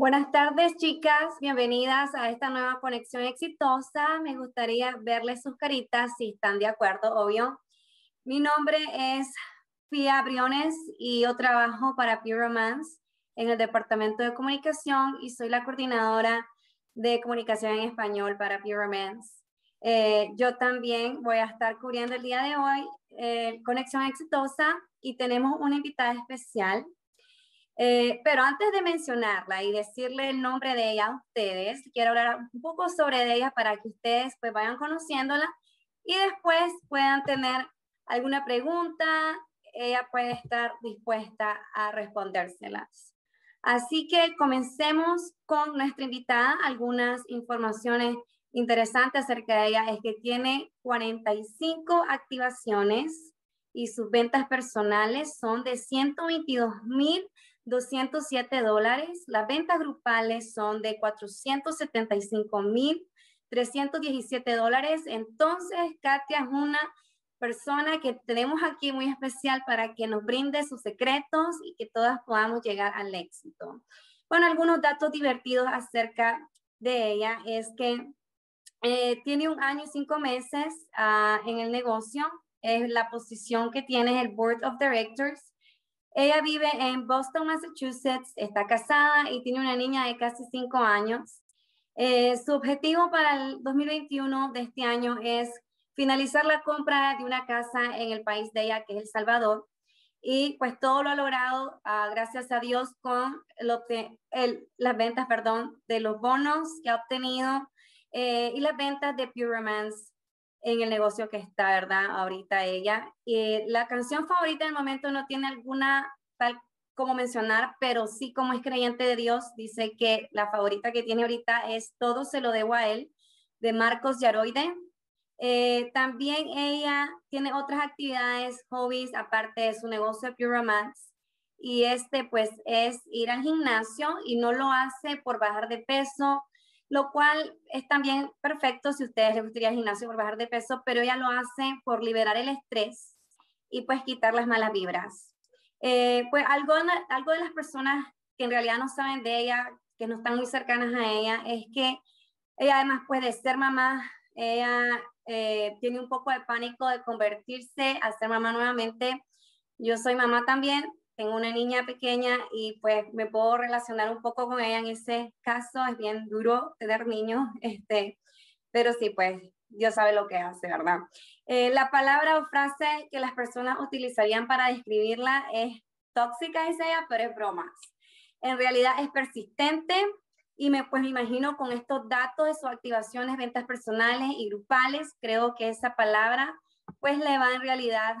Buenas tardes, chicas. Bienvenidas a esta nueva conexión exitosa. Me gustaría verles sus caritas si están de acuerdo, obvio. Mi nombre es Fia Briones y yo trabajo para Pure Romance en el Departamento de Comunicación y soy la coordinadora de comunicación en español para Pure Romance. Eh, yo también voy a estar cubriendo el día de hoy eh, Conexión Exitosa y tenemos una invitada especial eh, pero antes de mencionarla y decirle el nombre de ella a ustedes, quiero hablar un poco sobre ella para que ustedes pues vayan conociéndola y después puedan tener alguna pregunta, ella puede estar dispuesta a respondérselas. Así que comencemos con nuestra invitada. Algunas informaciones interesantes acerca de ella es que tiene 45 activaciones y sus ventas personales son de 122 mil 207 dólares. Las ventas grupales son de 475,317 mil dólares. Entonces, Katia es una persona que tenemos aquí muy especial para que nos brinde sus secretos y que todas podamos llegar al éxito. Bueno, algunos datos divertidos acerca de ella es que eh, tiene un año y cinco meses ah, en el negocio. Es la posición que tiene el Board of Directors ella vive en Boston, Massachusetts, está casada y tiene una niña de casi cinco años. Eh, su objetivo para el 2021 de este año es finalizar la compra de una casa en el país de ella, que es El Salvador. Y pues todo lo ha logrado, ah, gracias a Dios, con lo las ventas perdón, de los bonos que ha obtenido eh, y las ventas de Pure Romance en el negocio que está, ¿verdad? Ahorita ella. Eh, la canción favorita del momento no tiene alguna tal como mencionar, pero sí como es creyente de Dios, dice que la favorita que tiene ahorita es Todo se lo debo a él, de Marcos Yaroide. Eh, también ella tiene otras actividades, hobbies, aparte de su negocio Pure Romance. Y este pues es ir al gimnasio y no lo hace por bajar de peso, lo cual es también perfecto si ustedes les gustaría el gimnasio por bajar de peso, pero ella lo hace por liberar el estrés y pues quitar las malas vibras. Eh, pues algo, algo de las personas que en realidad no saben de ella, que no están muy cercanas a ella, es que ella además puede ser mamá, ella eh, tiene un poco de pánico de convertirse a ser mamá nuevamente. Yo soy mamá también, tengo una niña pequeña y pues me puedo relacionar un poco con ella en ese caso, es bien duro tener niños, este, pero sí, pues Dios sabe lo que hace, ¿verdad? Eh, la palabra o frase que las personas utilizarían para describirla es tóxica, dice ella, pero es bromas. En realidad es persistente y me, pues, me imagino con estos datos de sus activaciones, ventas personales y grupales, creo que esa palabra pues le va en realidad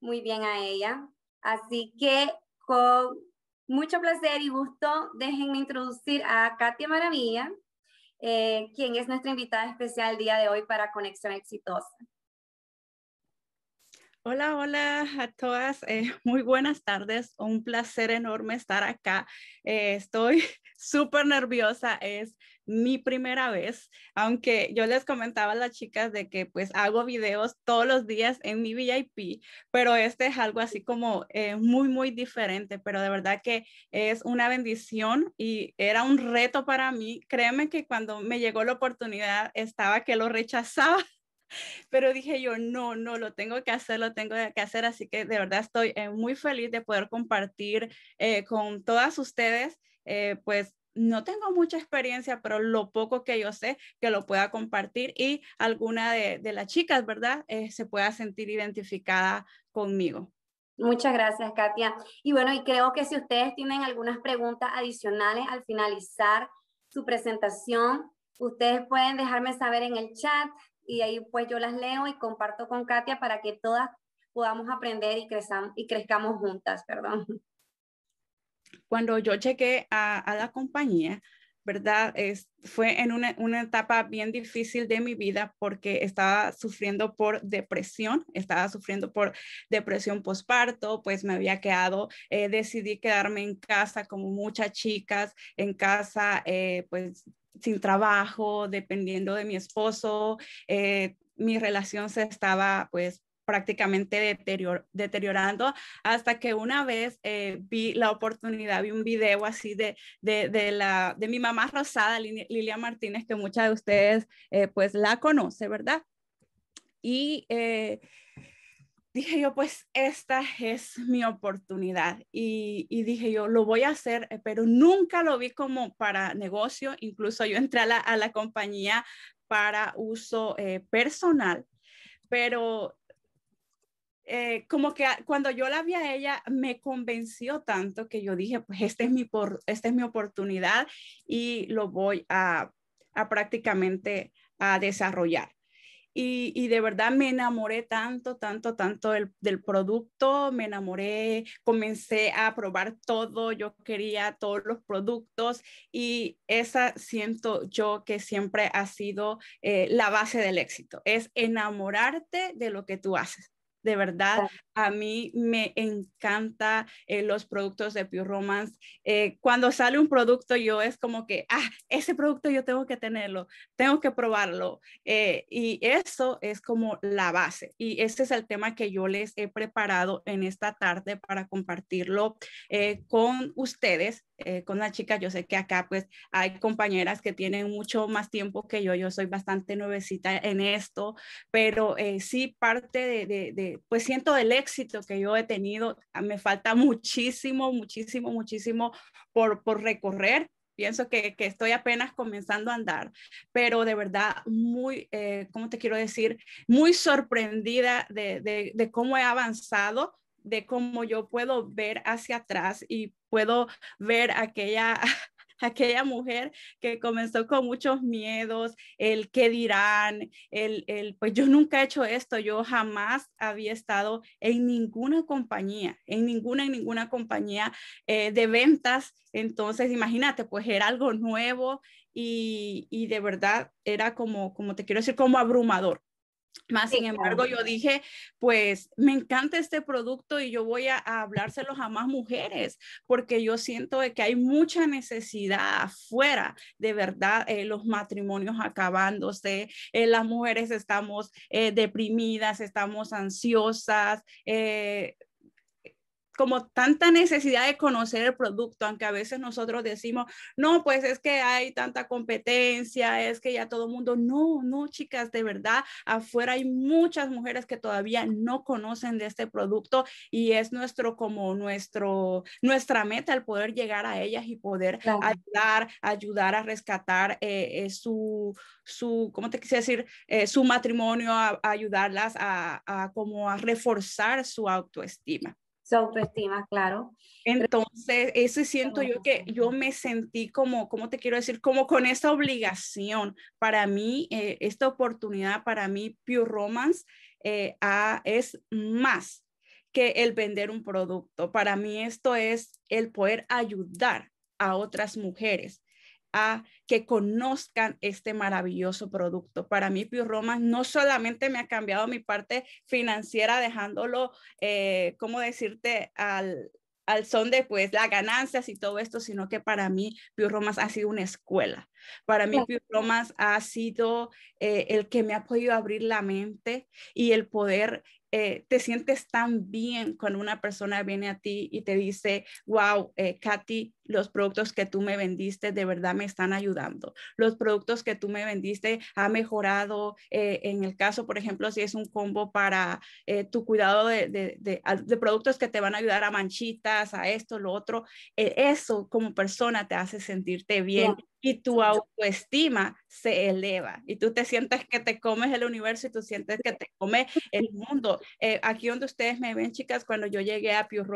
muy bien a ella. Así que con mucho placer y gusto, déjenme introducir a Katia Maravilla, eh, quien es nuestra invitada especial el día de hoy para Conexión Exitosa. Hola, hola a todas. Eh, muy buenas tardes. Un placer enorme estar acá. Eh, estoy súper nerviosa. Es mi primera vez, aunque yo les comentaba a las chicas de que pues hago videos todos los días en mi VIP, pero este es algo así como eh, muy, muy diferente, pero de verdad que es una bendición y era un reto para mí. Créeme que cuando me llegó la oportunidad estaba que lo rechazaba pero dije yo, no, no, lo tengo que hacer, lo tengo que hacer, así que de verdad estoy eh, muy feliz de poder compartir eh, con todas ustedes, pues no tengo mucha experiencia, pero lo poco que yo sé que lo pueda compartir y alguna de, las chicas, ¿verdad? Eh, se pueda sentir identificada conmigo. Muchas gracias, Katia. Y bueno, y creo que si ustedes tienen algunas preguntas adicionales al finalizar su presentación, ustedes pueden dejarme saber en el chat y ahí pues yo las leo y comparto con Katia para que todas podamos aprender y, y crezcamos juntas, perdón cuando yo llegué a, la compañía, ¿verdad? Es, fue en una, etapa bien difícil de mi vida porque estaba sufriendo por depresión, estaba sufriendo por depresión posparto, pues me había quedado, eh, decidí quedarme en casa como muchas chicas, en casa, eh, pues sin trabajo, dependiendo de mi esposo, eh, mi relación se estaba pues prácticamente deteriorando hasta que una vez eh, vi la oportunidad, vi un video así de, la, de mi mamá rosada, Lilia Martínez, que muchas de ustedes eh, pues la conoce, ¿verdad? Y eh, dije yo, pues esta es mi oportunidad. Y, dije yo, lo voy a hacer, pero nunca lo vi como para negocio. Incluso yo entré a la, compañía para uso personal, pero eh, como que cuando yo la vi a ella, me convenció tanto que yo dije, pues esta es mi, por, es mi oportunidad y lo voy a, prácticamente a desarrollar. Y, de verdad me enamoré tanto, tanto, tanto del, producto, me enamoré, comencé a probar todo, yo quería todos los productos y esa siento yo que siempre ha sido eh, la base del éxito, es enamorarte de lo que tú haces de verdad a mí me encanta eh, los productos de Pure Romance. Eh, cuando sale un producto, yo es como que, ah, ese producto yo tengo que tenerlo, tengo que probarlo. Eh, y eso es como la base. Y este es el tema que yo les he preparado en esta tarde para compartirlo con ustedes, con las chicas. Yo sé que acá pues hay compañeras que tienen mucho más tiempo que yo. Yo soy bastante nuevecita en esto, pero sí parte de, de, pues siento el éxito que yo he tenido, ah, me falta muchísimo, muchísimo, muchísimo por, por recorrer. Pienso que, estoy apenas comenzando a andar, pero de verdad muy, eh, ¿cómo te quiero decir? Muy sorprendida de, de, de cómo he avanzado, de cómo yo puedo ver hacia atrás y puedo ver aquella aquella mujer que comenzó con muchos miedos, el qué dirán, el, pues yo nunca he hecho esto, yo jamás había estado en ninguna compañía, en ninguna, en ninguna compañía eh, de ventas. Entonces, imagínate, pues era algo nuevo y, y de verdad era como, como te quiero decir, como abrumador más sin embargo, yo dije, pues me encanta este producto y yo voy a, hablárselo a más mujeres, porque yo siento que hay mucha necesidad afuera, de verdad, eh, los matrimonios acabándose, eh, las mujeres estamos eh, deprimidas, estamos ansiosas, como tanta necesidad de conocer el producto, aunque a veces nosotros decimos, no, pues es que hay tanta competencia, es que ya todo el mundo, no, no, chicas, de verdad, afuera hay muchas mujeres que todavía no conocen de este producto y es nuestro, como nuestro, nuestra meta el poder llegar a ellas y poder ayudar, ayudar a rescatar eh, eh, su, su, ¿cómo te quise decir? Eh, su matrimonio, ayudarlas a como a reforzar su autoestima su autoestima, claro. Entonces, eso siento yo pues, que yo me sentí como, ¿cómo te quiero decir? Como con esa obligación. Para mí, eh, esta oportunidad, para mí, Pure Romance eh, ah, es más que el vender un producto. Para mí esto es el poder ayudar a otras mujeres a que conozcan este maravilloso producto. Para mí, Pio Roman no solamente me ha cambiado mi parte financiera, dejándolo, eh, ¿cómo decirte?, al, son de pues las ganancias y todo esto, sino que para mí Pio Romas ha sido una escuela. Para mí Pio Romas ha sido eh, el que me ha podido abrir la mente y el poder, eh, te sientes tan bien cuando una persona viene a ti y te dice, wow, eh, Katy, los productos que tú me vendiste de verdad me están ayudando. Los productos que tú me vendiste ha mejorado. Eh, en el caso, por ejemplo, si es un combo para eh, tu cuidado de, ah, de, productos que te van a ayudar a manchitas, a esto, lo otro, eh, eso como persona te hace sentirte bien. Y tu autoestima se eleva y tú te sientes que te comes el universo y tú sientes que te come el mundo. aquí donde ustedes me ven, chicas, cuando yo llegué a Pius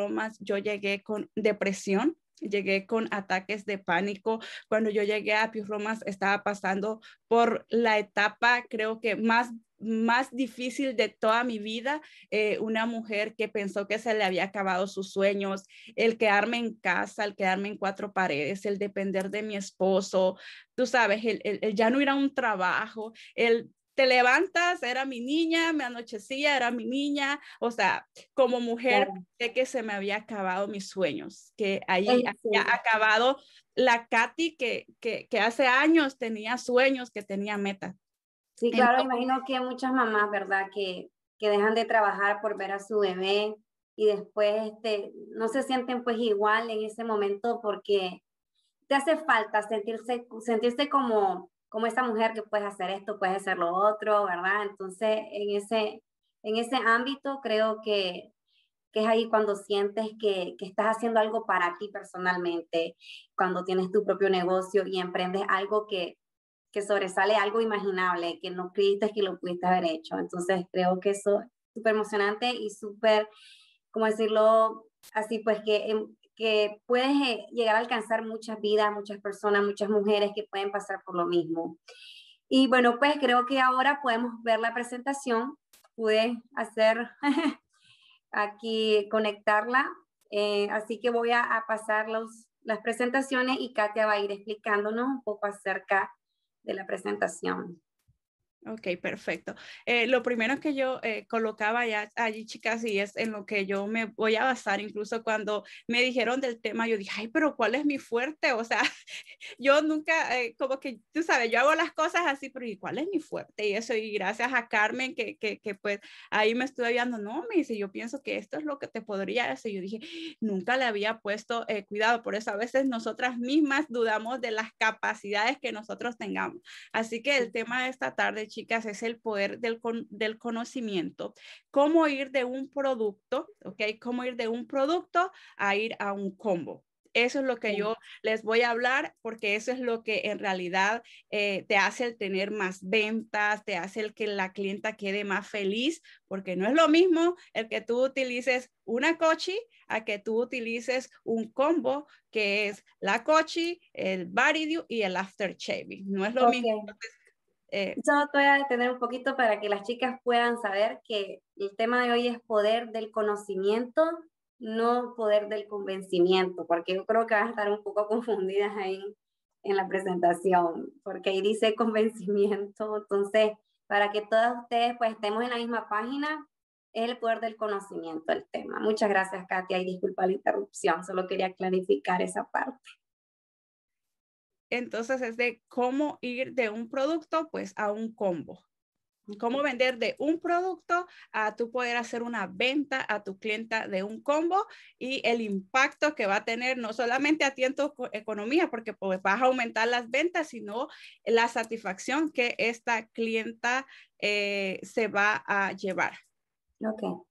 yo llegué con depresión, llegué con ataques de pánico. Cuando yo llegué a Pius Romas estaba pasando por la etapa, creo que más más difícil de toda mi vida, eh, una mujer que pensó que se le había acabado sus sueños, el quedarme en casa, el quedarme en cuatro paredes, el depender de mi esposo, tú sabes, el ya no ir a un trabajo, el te levantas, era mi niña, me anochecía, era mi niña, o sea, como mujer sé que se me había acabado mis sueños, que ahí había acabado la Katy que, que, hace años tenía sueños, que tenía metas. Sí, claro, imagino que muchas mamás, ¿verdad? Que, que dejan de trabajar por ver a su bebé y después este, no se sienten pues igual en ese momento porque te hace falta sentirse, sentirse como como esta mujer que puedes hacer esto, puedes hacer lo otro, ¿verdad? Entonces, en ese, en ese ámbito creo que, es ahí cuando sientes que, estás haciendo algo para ti personalmente, cuando tienes tu propio negocio y emprendes algo que, que sobresale, algo imaginable, que no creíste que lo pudiste haber hecho. Entonces, creo que eso es súper emocionante y súper, ¿cómo decirlo? Así pues que em, que puedes eh, llegar a alcanzar muchas vidas, muchas personas, muchas mujeres que pueden pasar por lo mismo. Y bueno, pues creo que ahora podemos ver la presentación. Pude hacer aquí conectarla, eh, así que voy a, pasar los, las presentaciones y Katia va a ir explicándonos un poco acerca de la presentación. Ok, perfecto. Eh, lo primero que yo eh, colocaba ya allí, chicas, y es en lo que yo me voy a basar, incluso cuando me dijeron del tema, yo dije, ay, pero ¿cuál es mi fuerte? O sea, yo nunca, eh, como que, tú sabes, yo hago las cosas así, pero ¿y cuál es mi fuerte? Y eso, y gracias a Carmen, que, que, pues ahí me estuve viendo, no, me dice, yo pienso que esto es lo que te podría hacer. Yo dije, nunca le había puesto cuidado, por eso a veces nosotras mismas dudamos de las capacidades que nosotros tengamos. Así que el tema de esta tarde, chicas, chicas, es el poder del, conocimiento. Cómo ir de un producto, ¿ok? Cómo ir de un producto a ir a un combo. Eso es lo que yo les voy a hablar porque eso es lo que en realidad eh, te hace el tener más ventas, te hace el que la clienta quede más feliz, porque no es lo mismo el que tú utilices una cochi a que tú utilices un combo que es la cochi, el baridu y el after shaving. No es lo mismo. Eh, yo te voy a detener un poquito para que las chicas puedan saber que el tema de hoy es poder del conocimiento, no poder del convencimiento, porque yo creo que van a estar un poco confundidas ahí en la presentación, porque ahí dice convencimiento. Entonces, para que todas ustedes pues estemos en la misma página, es el poder del conocimiento el tema. Muchas gracias, Katia, y disculpa la interrupción, solo quería clarificar esa parte. Entonces es de cómo ir de un producto pues a un combo. Cómo vender de un producto a tú poder hacer una venta a tu clienta de un combo y el impacto que va a tener no solamente a ti en tu economía, porque pues vas a aumentar las ventas, sino la satisfacción que esta clienta eh, se va a llevar. Ok.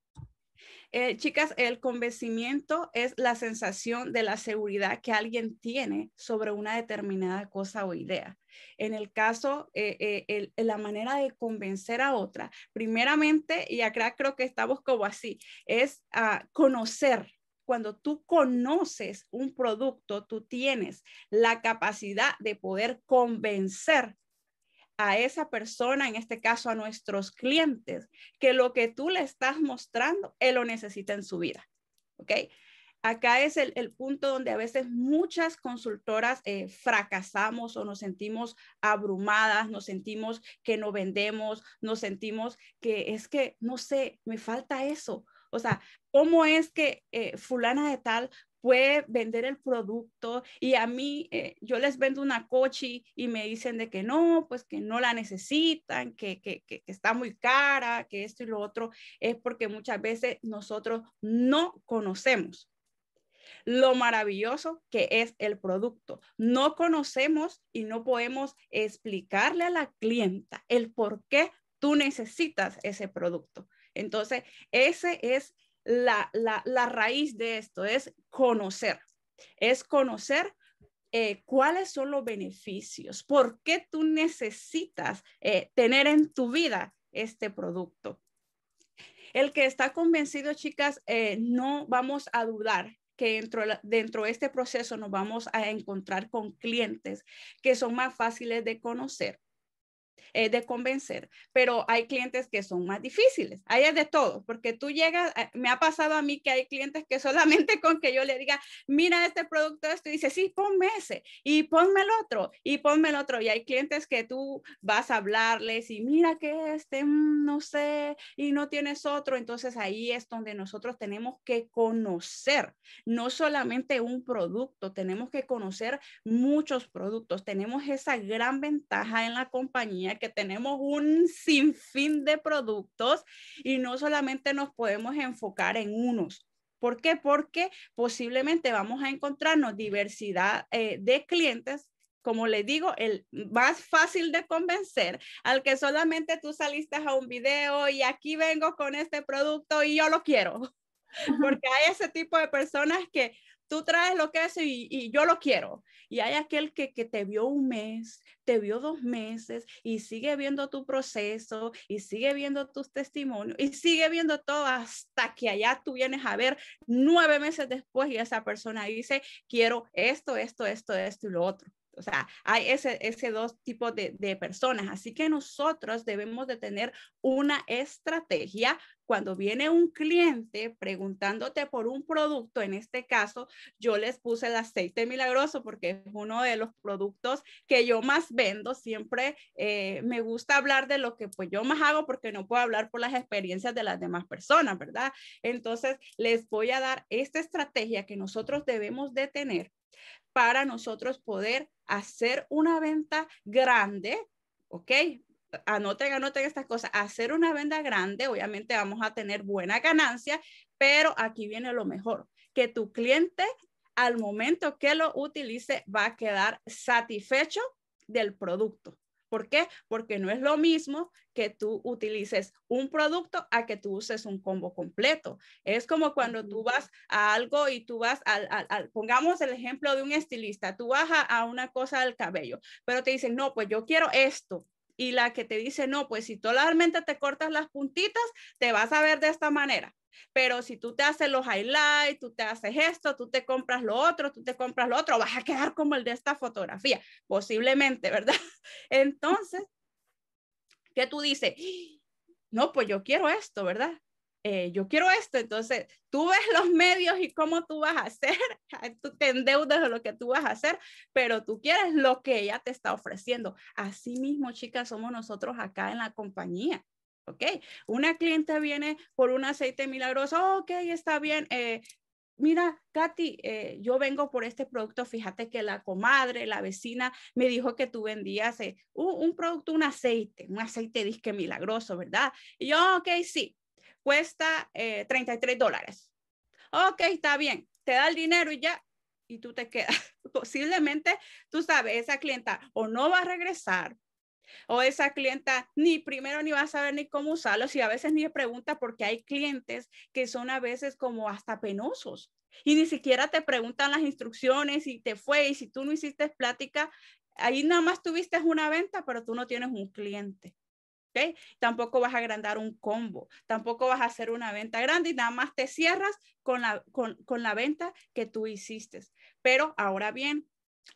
Eh, chicas, el convencimiento es la sensación de la seguridad que alguien tiene sobre una determinada cosa o idea. En el caso, eh, eh, la manera de convencer a otra, primeramente, y acá creo que estamos como así, es a ah, conocer cuando tú conoces un producto, tú tienes la capacidad de poder convencer a esa persona, en este caso a nuestros clientes, que lo que tú le estás mostrando, él lo necesita en su vida. ¿Ok? Acá es el, punto donde a veces muchas consultoras eh, fracasamos o nos sentimos abrumadas, nos sentimos que no vendemos, nos sentimos que es que, no sé, me falta eso. O sea, ¿cómo es que eh, fulana de tal puede vender el producto y a mí eh, yo les vendo una coche y me dicen de que no, pues que no la necesitan, que, que está muy cara, que esto y lo otro, es porque muchas veces nosotros no conocemos lo maravilloso que es el producto. No conocemos y no podemos explicarle a la clienta el por qué tú necesitas ese producto. Entonces, ese es la, raíz de esto, es conocer, es conocer eh, cuáles son los beneficios, por qué tú necesitas eh, tener en tu vida este producto. El que está convencido, chicas, eh, no vamos a dudar que dentro, dentro de este proceso nos vamos a encontrar con clientes que son más fáciles de conocer, eh, de convencer, pero hay clientes que son más difíciles, ahí es de todo, porque tú llegas, eh, me ha pasado a mí que hay clientes que solamente con que yo le diga, mira este producto, esto, y dice, sí, ponme ese, y ponme el otro, y ponme el otro, y hay clientes que tú vas a hablarles y mira que este, mm, no sé, y no tienes otro, entonces ahí es donde nosotros tenemos que conocer, no solamente un producto, tenemos que conocer muchos productos, tenemos esa gran ventaja en la compañía que tenemos un sinfín de productos y no solamente nos podemos enfocar en unos. ¿Por qué? Porque posiblemente vamos a encontrarnos diversidad eh, de clientes como le digo, el más fácil de convencer al que solamente tú saliste a un video y aquí vengo con este producto y yo lo quiero. Porque hay ese tipo de personas que tú traes lo que es y, yo lo quiero. Y hay aquel que, que, te vio un mes, te vio dos meses y sigue viendo tu proceso y sigue viendo tus testimonios y sigue viendo todo hasta que allá tú vienes a ver nueve meses después y esa persona dice, quiero esto, esto, esto, esto y lo otro. O sea, hay ese, ese dos tipos de, de, personas. Así que nosotros debemos de tener una estrategia cuando viene un cliente preguntándote por un producto. En este caso, yo les puse el aceite milagroso porque es uno de los productos que yo más vendo. Siempre eh, me gusta hablar de lo que pues yo más hago porque no puedo hablar por las experiencias de las demás personas, ¿verdad? Entonces, les voy a dar esta estrategia que nosotros debemos de tener para nosotros poder hacer una venta grande, ¿ok? Anoten, anoten estas cosas. Hacer una venta grande, obviamente vamos a tener buena ganancia, pero aquí viene lo mejor, que tu cliente al momento que lo utilice va a quedar satisfecho del producto. ¿Por qué? Porque no es lo mismo que tú utilices un producto a que tú uses un combo completo. Es como cuando tú vas a algo y tú vas al, pongamos el ejemplo de un estilista, tú vas a, una cosa del cabello, pero te dicen, no, pues yo quiero esto, y la que te dice, no, pues si totalmente te cortas las puntitas, te vas a ver de esta manera. Pero si tú te haces los highlights, tú te haces esto, tú te compras lo otro, tú te compras lo otro, vas a quedar como el de esta fotografía, posiblemente, ¿verdad? Entonces, ¿qué tú dices? No, pues yo quiero esto, ¿verdad? Eh, yo quiero esto, entonces tú ves los medios y cómo tú vas a hacer, tú te endeudas de lo que tú vas a hacer, pero tú quieres lo que ella te está ofreciendo. Así mismo, chicas, somos nosotros acá en la compañía. ¿ok? Una clienta viene por un aceite milagroso, ok, está bien. Eh, mira, Katy, eh, yo vengo por este producto, fíjate que la comadre, la vecina, me dijo que tú vendías eh, un, producto, un aceite, un aceite disque milagroso, ¿verdad? Y yo, ok, sí, cuesta 33 dólares. Ok, está bien, te da el dinero y ya, y tú te quedas. Posiblemente, tú sabes, esa clienta o no va a regresar o esa clienta ni primero ni va a saber ni cómo usarlos y a veces ni pregunta porque hay clientes que son a veces como hasta penosos y ni siquiera te preguntan las instrucciones y te fue y si tú no hiciste plática, ahí nada más tuviste una venta, pero tú no tienes un cliente. ¿okay? Tampoco vas a agrandar un combo, tampoco vas a hacer una venta grande y nada más te cierras con la, con, la venta que tú hiciste. Pero ahora bien,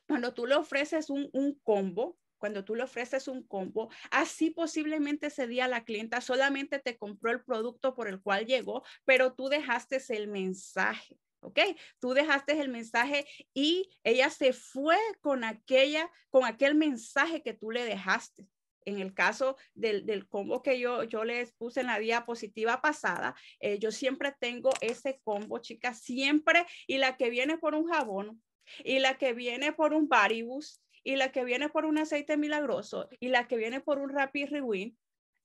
cuando tú le ofreces un combo, cuando tú le ofreces un combo, así posiblemente ese día la clienta solamente te compró el producto por el cual llegó, pero tú dejaste el mensaje. ¿ok? Tú dejaste el mensaje y ella se fue con aquella, con aquel mensaje que tú le dejaste. En el caso del, combo que yo, yo les puse en la diapositiva pasada, eh, yo siempre tengo ese combo, chicas, siempre, y la que viene por un jabón, y la que viene por un baribus, y la que viene por un aceite milagroso y la que viene por un rapid rewind,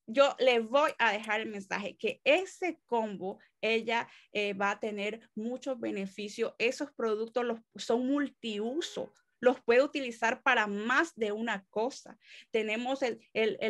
yo le voy a dejar el mensaje que ese combo ella eh, va a tener muchos beneficios. Esos productos los, son multiuso, los puede utilizar para más de una cosa. Tenemos el,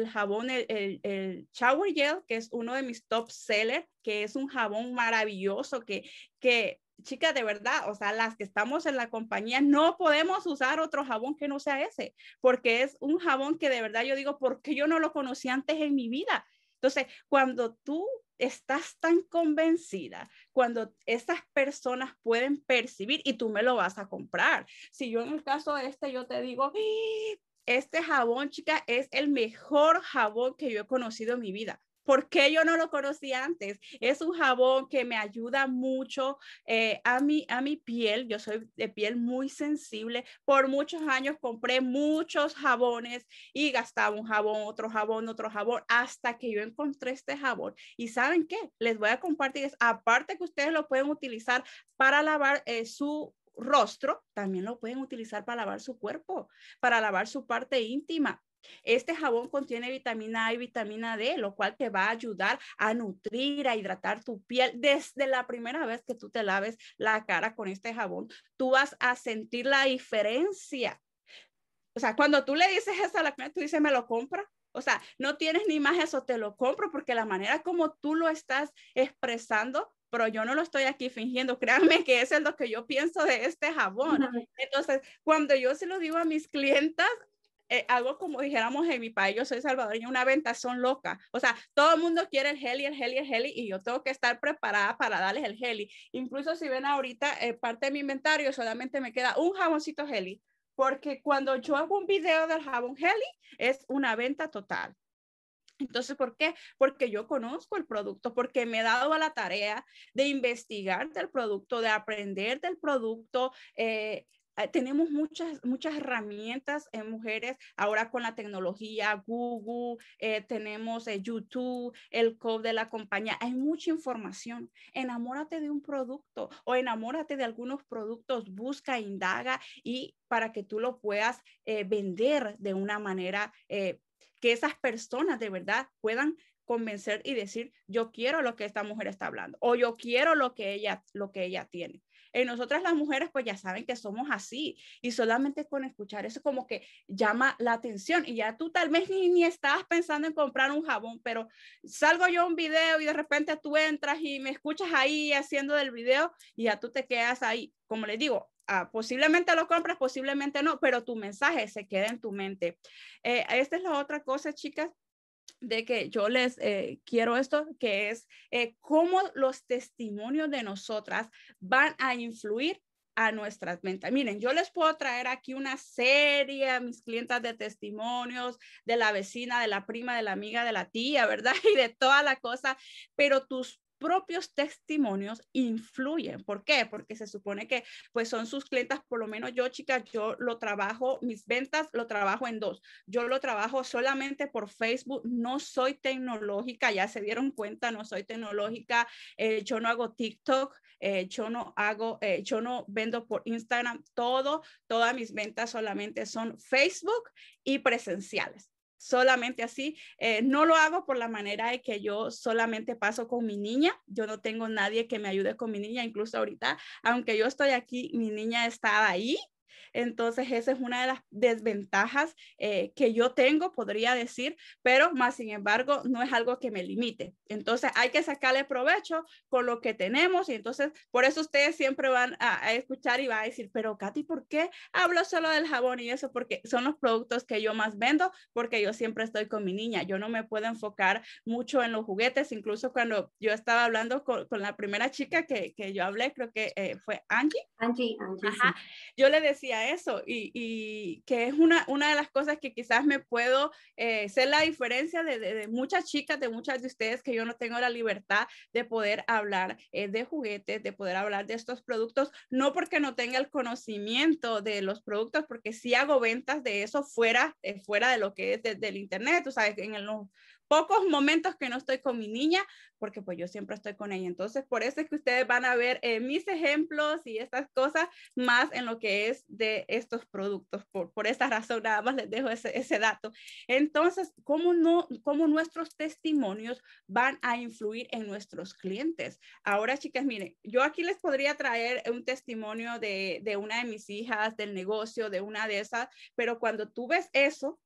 jabón, el, el, shower gel, que es uno de mis top sellers, que es un jabón maravilloso que, que Chica de verdad, o sea, las que estamos en la compañía, no podemos usar otro jabón que no sea ese, porque es un jabón que de verdad yo digo, porque yo no lo conocí antes en mi vida. Entonces, cuando tú estás tan convencida, cuando esas personas pueden percibir y tú me lo vas a comprar. Si yo en el caso de este, yo te digo, ¡Ah! este jabón, chica, es el mejor jabón que yo he conocido en mi vida. ¿Por qué yo no lo conocí antes? Es un jabón que me ayuda mucho eh, a, mi, a mi piel. Yo soy de piel muy sensible. Por muchos años compré muchos jabones y gastaba un jabón, otro jabón, otro jabón, hasta que yo encontré este jabón. ¿Y saben qué? Les voy a compartir. Aparte que ustedes lo pueden utilizar para lavar eh, su rostro, también lo pueden utilizar para lavar su cuerpo, para lavar su parte íntima. Este jabón contiene vitamina A y vitamina D, lo cual te va a ayudar a nutrir, a hidratar tu piel. Desde la primera vez que tú te laves la cara con este jabón, tú vas a sentir la diferencia. O sea, cuando tú le dices eso a la cliente, tú dices, me lo compra. O sea, no tienes ni más eso, te lo compro porque la manera como tú lo estás expresando pero yo no lo estoy aquí fingiendo, créanme que eso es lo que yo pienso de este jabón. Entonces, cuando yo se lo digo a mis clientas, eh, algo como dijéramos en mi país, yo soy salvadoreña, una venta, son loca. O sea, todo el mundo quiere el heli, el heli, el heli, y yo tengo que estar preparada para darles el heli. Incluso si ven ahorita, eh, parte de mi inventario solamente me queda un jaboncito heli, porque cuando yo hago un video del jabón heli, es una venta total. Entonces, ¿por qué? Porque yo conozco el producto, porque me he dado a la tarea de investigar del producto, de aprender del producto, eh, eh, tenemos muchas, muchas herramientas en mujeres ahora con la tecnología, Google, eh, tenemos eh, YouTube, el code de la compañía, hay mucha información. Enamórate de un producto o enamórate de algunos productos, busca, indaga y para que tú lo puedas vender de una manera que esas personas de verdad puedan convencer y decir, yo quiero lo que esta mujer está hablando o yo quiero lo que ella, lo que ella tiene nosotras las mujeres, pues ya saben que somos así y solamente con escuchar eso como que llama la atención y ya tú tal vez ni, estabas pensando en comprar un jabón, pero salgo yo un video y de repente tú entras y me escuchas ahí haciendo del video y ya tú te quedas ahí. Como les digo, ah, posiblemente lo compras, posiblemente no, pero tu mensaje se queda en tu mente. Eh, esta es la otra cosa, chicas, de que yo les eh, quiero esto, que es eh, cómo los testimonios de nosotras van a influir a nuestras ventas. Miren, yo les puedo traer aquí una serie mis clientas de testimonios de la vecina, de la prima, de la amiga, de la tía, ¿verdad? Y de toda la cosa, pero tus propios testimonios influyen. ¿Por qué? Porque se supone que pues son sus clientas, por lo menos yo, chicas, yo lo trabajo, mis ventas lo trabajo en dos. Yo lo trabajo solamente por Facebook, no soy tecnológica, ya se dieron cuenta, no soy tecnológica, eh, yo no hago TikTok, eh, yo no hago, eh, yo no vendo por Instagram, todo, todas mis ventas solamente son Facebook y presenciales solamente así. Eh, no lo hago por la manera de que yo solamente paso con mi niña. Yo no tengo nadie que me ayude con mi niña, incluso ahorita, aunque yo estoy aquí, mi niña estaba ahí entonces, esa es una de las desventajas eh, que yo tengo, podría decir, pero más sin embargo, no es algo que me limite. Entonces, hay que sacarle provecho con lo que tenemos y entonces, por eso ustedes siempre van a, escuchar y van a decir, pero Katy, ¿por qué hablo solo del jabón y eso? Porque son los productos que yo más vendo, porque yo siempre estoy con mi niña, yo no me puedo enfocar mucho en los juguetes, incluso cuando yo estaba hablando con, la primera chica que, yo hablé, creo que eh, fue Angie. Angie, Angie. Yo le decía eso y, que es una, una de las cosas que quizás me puedo eh, ser la diferencia de, muchas chicas, de muchas de ustedes, que yo no tengo la libertad de poder hablar eh, de juguetes, de poder hablar de estos productos, no porque no tenga el conocimiento de los productos, porque si hago ventas de eso fuera, eh, fuera de lo que es del Internet, tú sabes, en el, pocos momentos que no estoy con mi niña, porque pues yo siempre estoy con ella. Entonces, por eso es que ustedes van a ver eh, mis ejemplos y estas cosas más en lo que es de estos productos. Por, por esa razón, nada más les dejo ese, dato. Entonces, ¿cómo, no, ¿cómo nuestros testimonios van a influir en nuestros clientes? Ahora, chicas, miren, yo aquí les podría traer un testimonio de, de una de mis hijas, del negocio, de una de esas, pero cuando tú ves eso,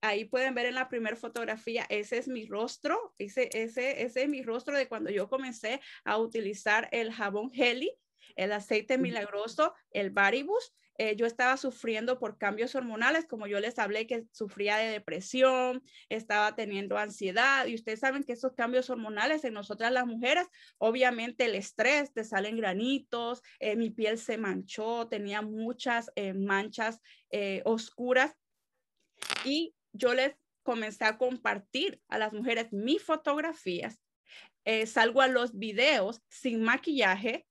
ahí pueden ver en la primera fotografía, ese es mi rostro, ese, ese, es mi rostro de cuando yo comencé a utilizar el jabón Heli, el aceite milagroso, el Baribus. Eh, yo estaba sufriendo por cambios hormonales, como yo les hablé que sufría de depresión, estaba teniendo ansiedad y ustedes saben que esos cambios hormonales en nosotras las mujeres, obviamente el estrés, te salen granitos, eh, mi piel se manchó, tenía muchas eh, manchas oscuras y yo les comencé a compartir a las mujeres mis fotografías, eh, salgo a los videos sin maquillaje,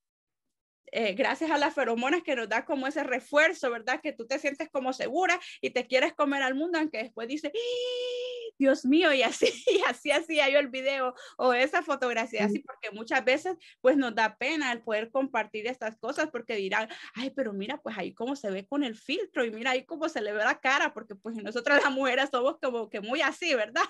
eh, gracias a las feromonas que nos da como ese refuerzo, ¿verdad? Que tú te sientes como segura y te quieres comer al mundo, aunque después dice Dios mío, y así, y así hacía yo el video o esa fotografía, así, porque muchas veces pues nos da pena el poder compartir estas cosas porque dirán, ay, pero mira, pues ahí cómo se ve con el filtro y mira ahí cómo se le ve la cara, porque pues nosotras las mujeres somos como que muy así, ¿verdad?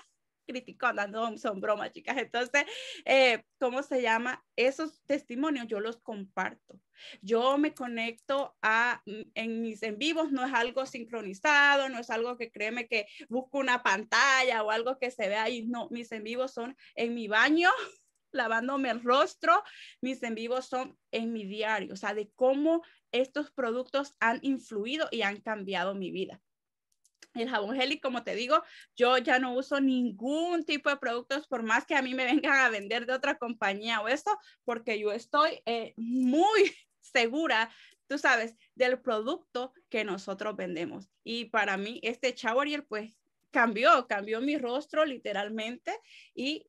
criticando, ah, no, son bromas, chicas. Entonces, eh, ¿cómo se llama? Esos testimonios yo los comparto. Yo me conecto a, mm, en mis en vivos, no es algo sincronizado, no es algo que créeme que busco una pantalla o algo que se vea ahí, no, mis en vivos son en mi baño lavándome el rostro, mis en vivos son en mi diario, o sea, de cómo estos productos han influido y han cambiado mi vida el jabón gel como te digo, yo ya no uso ningún tipo de productos por más que a mí me vengan a vender de otra compañía o esto, porque yo estoy eh, muy segura, tú sabes, del producto que nosotros vendemos. Y para mí este shower gel pues cambió, cambió mi rostro literalmente y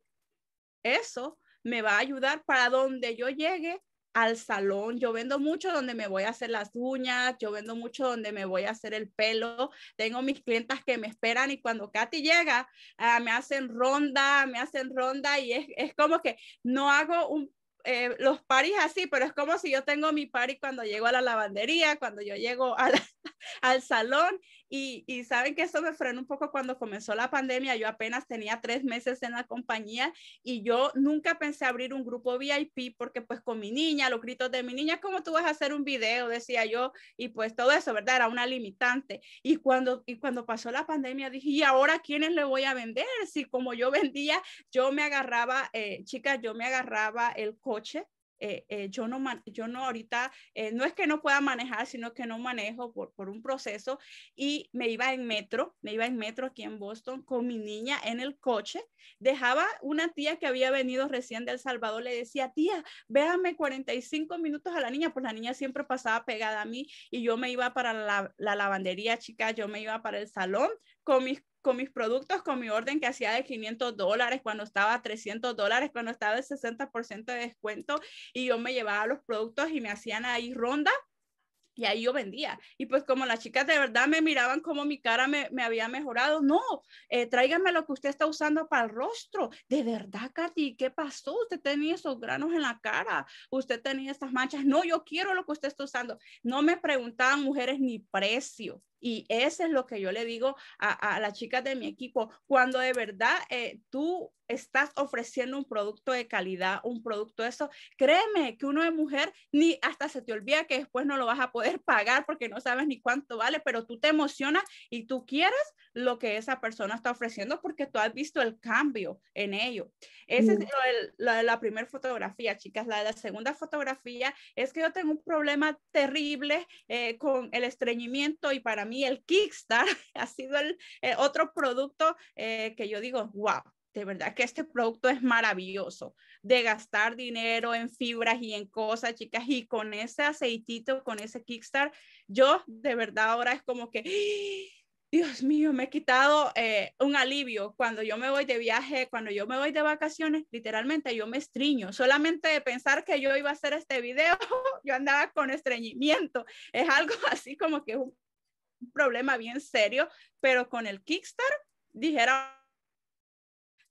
eso me va a ayudar para donde yo llegue al salón, yo vendo mucho donde me voy a hacer las uñas, yo vendo mucho donde me voy a hacer el pelo, tengo mis clientas que me esperan y cuando Katy llega, ah, me hacen ronda, me hacen ronda y es, como que no hago eh, los paris así, pero es como si yo tengo mi pari cuando llego a la lavandería, cuando yo llego al salón y, saben que eso me frenó un poco cuando comenzó la pandemia. Yo apenas tenía tres meses en la compañía y yo nunca pensé abrir un grupo VIP porque pues con mi niña, los gritos de mi niña, ¿cómo tú vas a hacer un video? Decía yo. Y pues todo eso, ¿verdad? Era una limitante. Y cuando, y cuando pasó la pandemia dije, ¿y ahora quiénes le voy a vender? Si como yo vendía, yo me agarraba, eh, chicas, yo me agarraba el coche eh, eh, yo, no yo no ahorita, eh, no es que no pueda manejar, sino que no manejo por, un proceso y me iba en metro, me iba en metro aquí en Boston con mi niña en el coche, dejaba una tía que había venido recién del Salvador, le decía, tía, véame 45 minutos a la niña, pues la niña siempre pasaba pegada a mí y yo me iba para la, la lavandería chica, yo me iba para el salón con mis con mis productos, con mi orden que hacía de 500 dólares, cuando estaba a 300 dólares, cuando estaba de 60% de descuento y yo me llevaba los productos y me hacían ahí ronda y ahí yo vendía. Y pues como las chicas de verdad me miraban como mi cara me, había mejorado, no, eh, lo que usted está usando para el rostro. De verdad, Katy, ¿qué pasó? Usted tenía esos granos en la cara, usted tenía estas manchas. No, yo quiero lo que usted está usando. No me preguntaban mujeres ni precio. Y eso es lo que yo le digo a, las chicas de mi equipo. Cuando de verdad eh, tú estás ofreciendo un producto de calidad, un producto de eso, créeme que uno de mujer ni hasta se te olvida que después no lo vas a poder pagar porque no sabes ni cuánto vale, pero tú te emocionas y tú quieres lo que esa persona está ofreciendo porque tú has visto el cambio en ello. Esa es mm. la, primera fotografía, chicas. La de la segunda fotografía es que yo tengo un problema terrible eh, con el estreñimiento y para mí el Kickstarter ha sido el, eh, otro producto eh, que yo digo, wow de verdad que este producto es maravilloso, de gastar dinero en fibras y en cosas, chicas, y con ese aceitito, con ese Kickstarter, yo de verdad ahora es como que, Dios mío, me he quitado eh, un alivio. Cuando yo me voy de viaje, cuando yo me voy de vacaciones, literalmente yo me estriño. Solamente de pensar que yo iba a hacer este video, yo andaba con estreñimiento. Es algo así como que es un problema bien serio, pero con el Kickstarter, dijeron,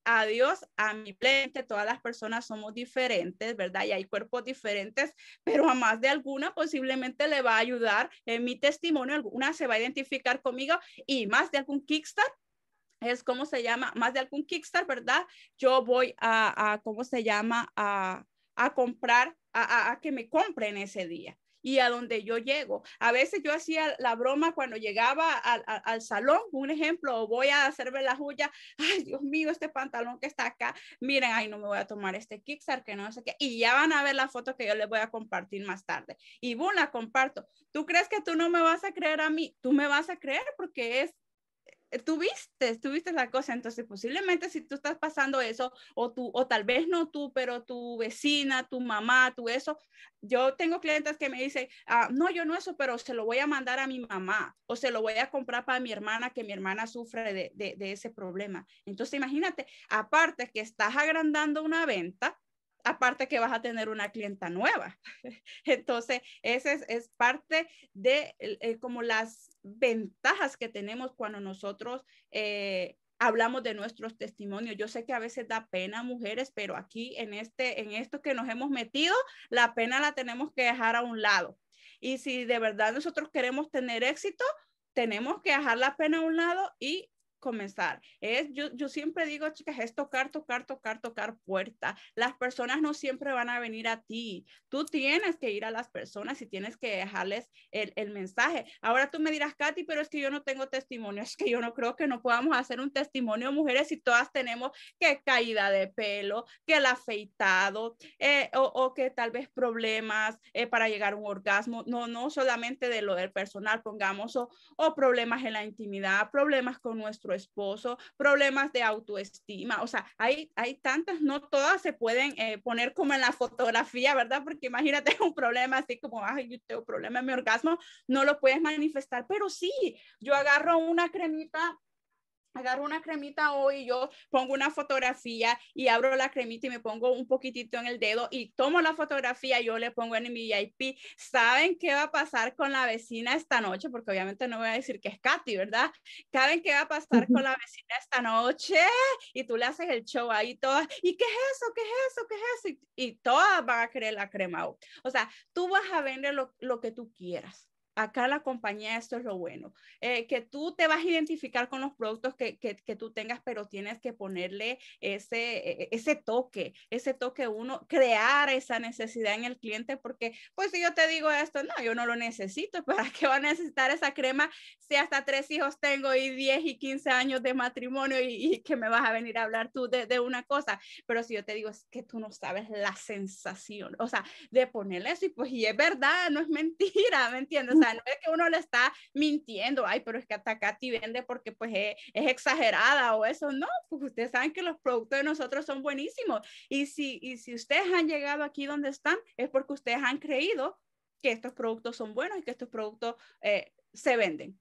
adiós a mi mente, todas las personas somos diferentes, ¿verdad? Y hay cuerpos diferentes, pero a más de alguna posiblemente le va a ayudar en mi testimonio, alguna se va a identificar conmigo y más de algún Kickstarter es como se llama, más de algún Kickstarter, ¿verdad? Yo voy a, ¿cómo se llama? A, comprar, a que me compren ese día y a donde yo llego. A veces yo hacía la broma cuando llegaba al, salón, un ejemplo, voy a hacerme la huya, ay Dios mío, este pantalón que está acá, miren, ay, no me voy a tomar este Kickstarter, que no sé qué, y ya van a ver la foto que yo les voy a compartir más tarde. Y boom, la comparto. ¿Tú crees que tú no me vas a creer a mí? Tú me vas a creer porque es eh, tuviste, tuviste la cosa, entonces posiblemente si tú estás pasando eso, o tú, o tal vez no tú, pero tu vecina, tu mamá, tú eso, yo tengo clientes que me dicen, ah, no, yo no eso, pero se lo voy a mandar a mi mamá, o se lo voy a comprar para mi hermana, que mi hermana sufre de ese problema. Entonces imagínate, aparte que estás agrandando una venta, aparte que vas a tener una clienta nueva. Entonces, esa es, parte de eh, como las ventajas que tenemos cuando nosotros eh, hablamos de nuestros testimonios. Yo sé que a veces da pena mujeres, pero aquí en, este, en esto que nos hemos metido, la pena la tenemos que dejar a un lado. Y si de verdad nosotros queremos tener éxito, tenemos que dejar la pena a un lado y comenzar. Es, yo, siempre digo, chicas, es tocar, tocar, tocar, tocar puerta. Las personas no siempre van a venir a ti. Tú tienes que ir a las personas y tienes que dejarles el, mensaje. Ahora tú me dirás, Katy, pero es que yo no tengo testimonio. Es que yo no creo que no podamos hacer un testimonio, mujeres, si todas tenemos que caída de pelo, que el afeitado, eh, o, que tal vez problemas eh, para llegar a un orgasmo. No, no solamente de lo del personal, pongamos, o, o problemas en la intimidad, problemas con nuestro esposo, problemas de autoestima, o sea, hay, hay tantas, no todas se pueden eh, poner como en la fotografía, ¿verdad? Porque imagínate un problema así como, ay, yo tengo problema en mi orgasmo, no lo puedes manifestar, pero sí, yo agarro una cremita agarro una cremita hoy, yo pongo una fotografía y abro la cremita y me pongo un poquitito en el dedo y tomo la fotografía, yo le pongo en mi VIP. ¿Saben qué va a pasar con la vecina esta noche? Porque obviamente no voy a decir que es Katy, ¿verdad? ¿Saben qué va a pasar con la vecina esta noche? Y tú le haces el show ahí todas, ¿y qué es eso? ¿Qué es eso? ¿Qué es eso? Y, todas van a querer la crema. O sea, tú vas a vender lo, lo que tú quieras acá la compañía, esto es lo bueno, eh, que tú te vas a identificar con los productos que, que, tú tengas, pero tienes que ponerle ese, e, e, ese toque, ese toque uno, crear esa necesidad en el cliente, porque pues si yo te digo esto, no, yo no lo necesito, ¿para qué va a necesitar esa crema si hasta tres hijos tengo y 10 y 15 años de matrimonio y, que me vas a venir a hablar tú de, de, una cosa? Pero si yo te digo es que tú no sabes la sensación, o sea, de ponerle eso y pues y es verdad, no es mentira, ¿me entiendes? O sea, no es que uno le está mintiendo, ay, pero es que hasta Katy vende porque pues eh, es, exagerada o eso, no, porque ustedes saben que los productos de nosotros son buenísimos y si, si ustedes han llegado aquí donde están es porque ustedes han creído que estos productos son buenos y que estos productos eh, se venden.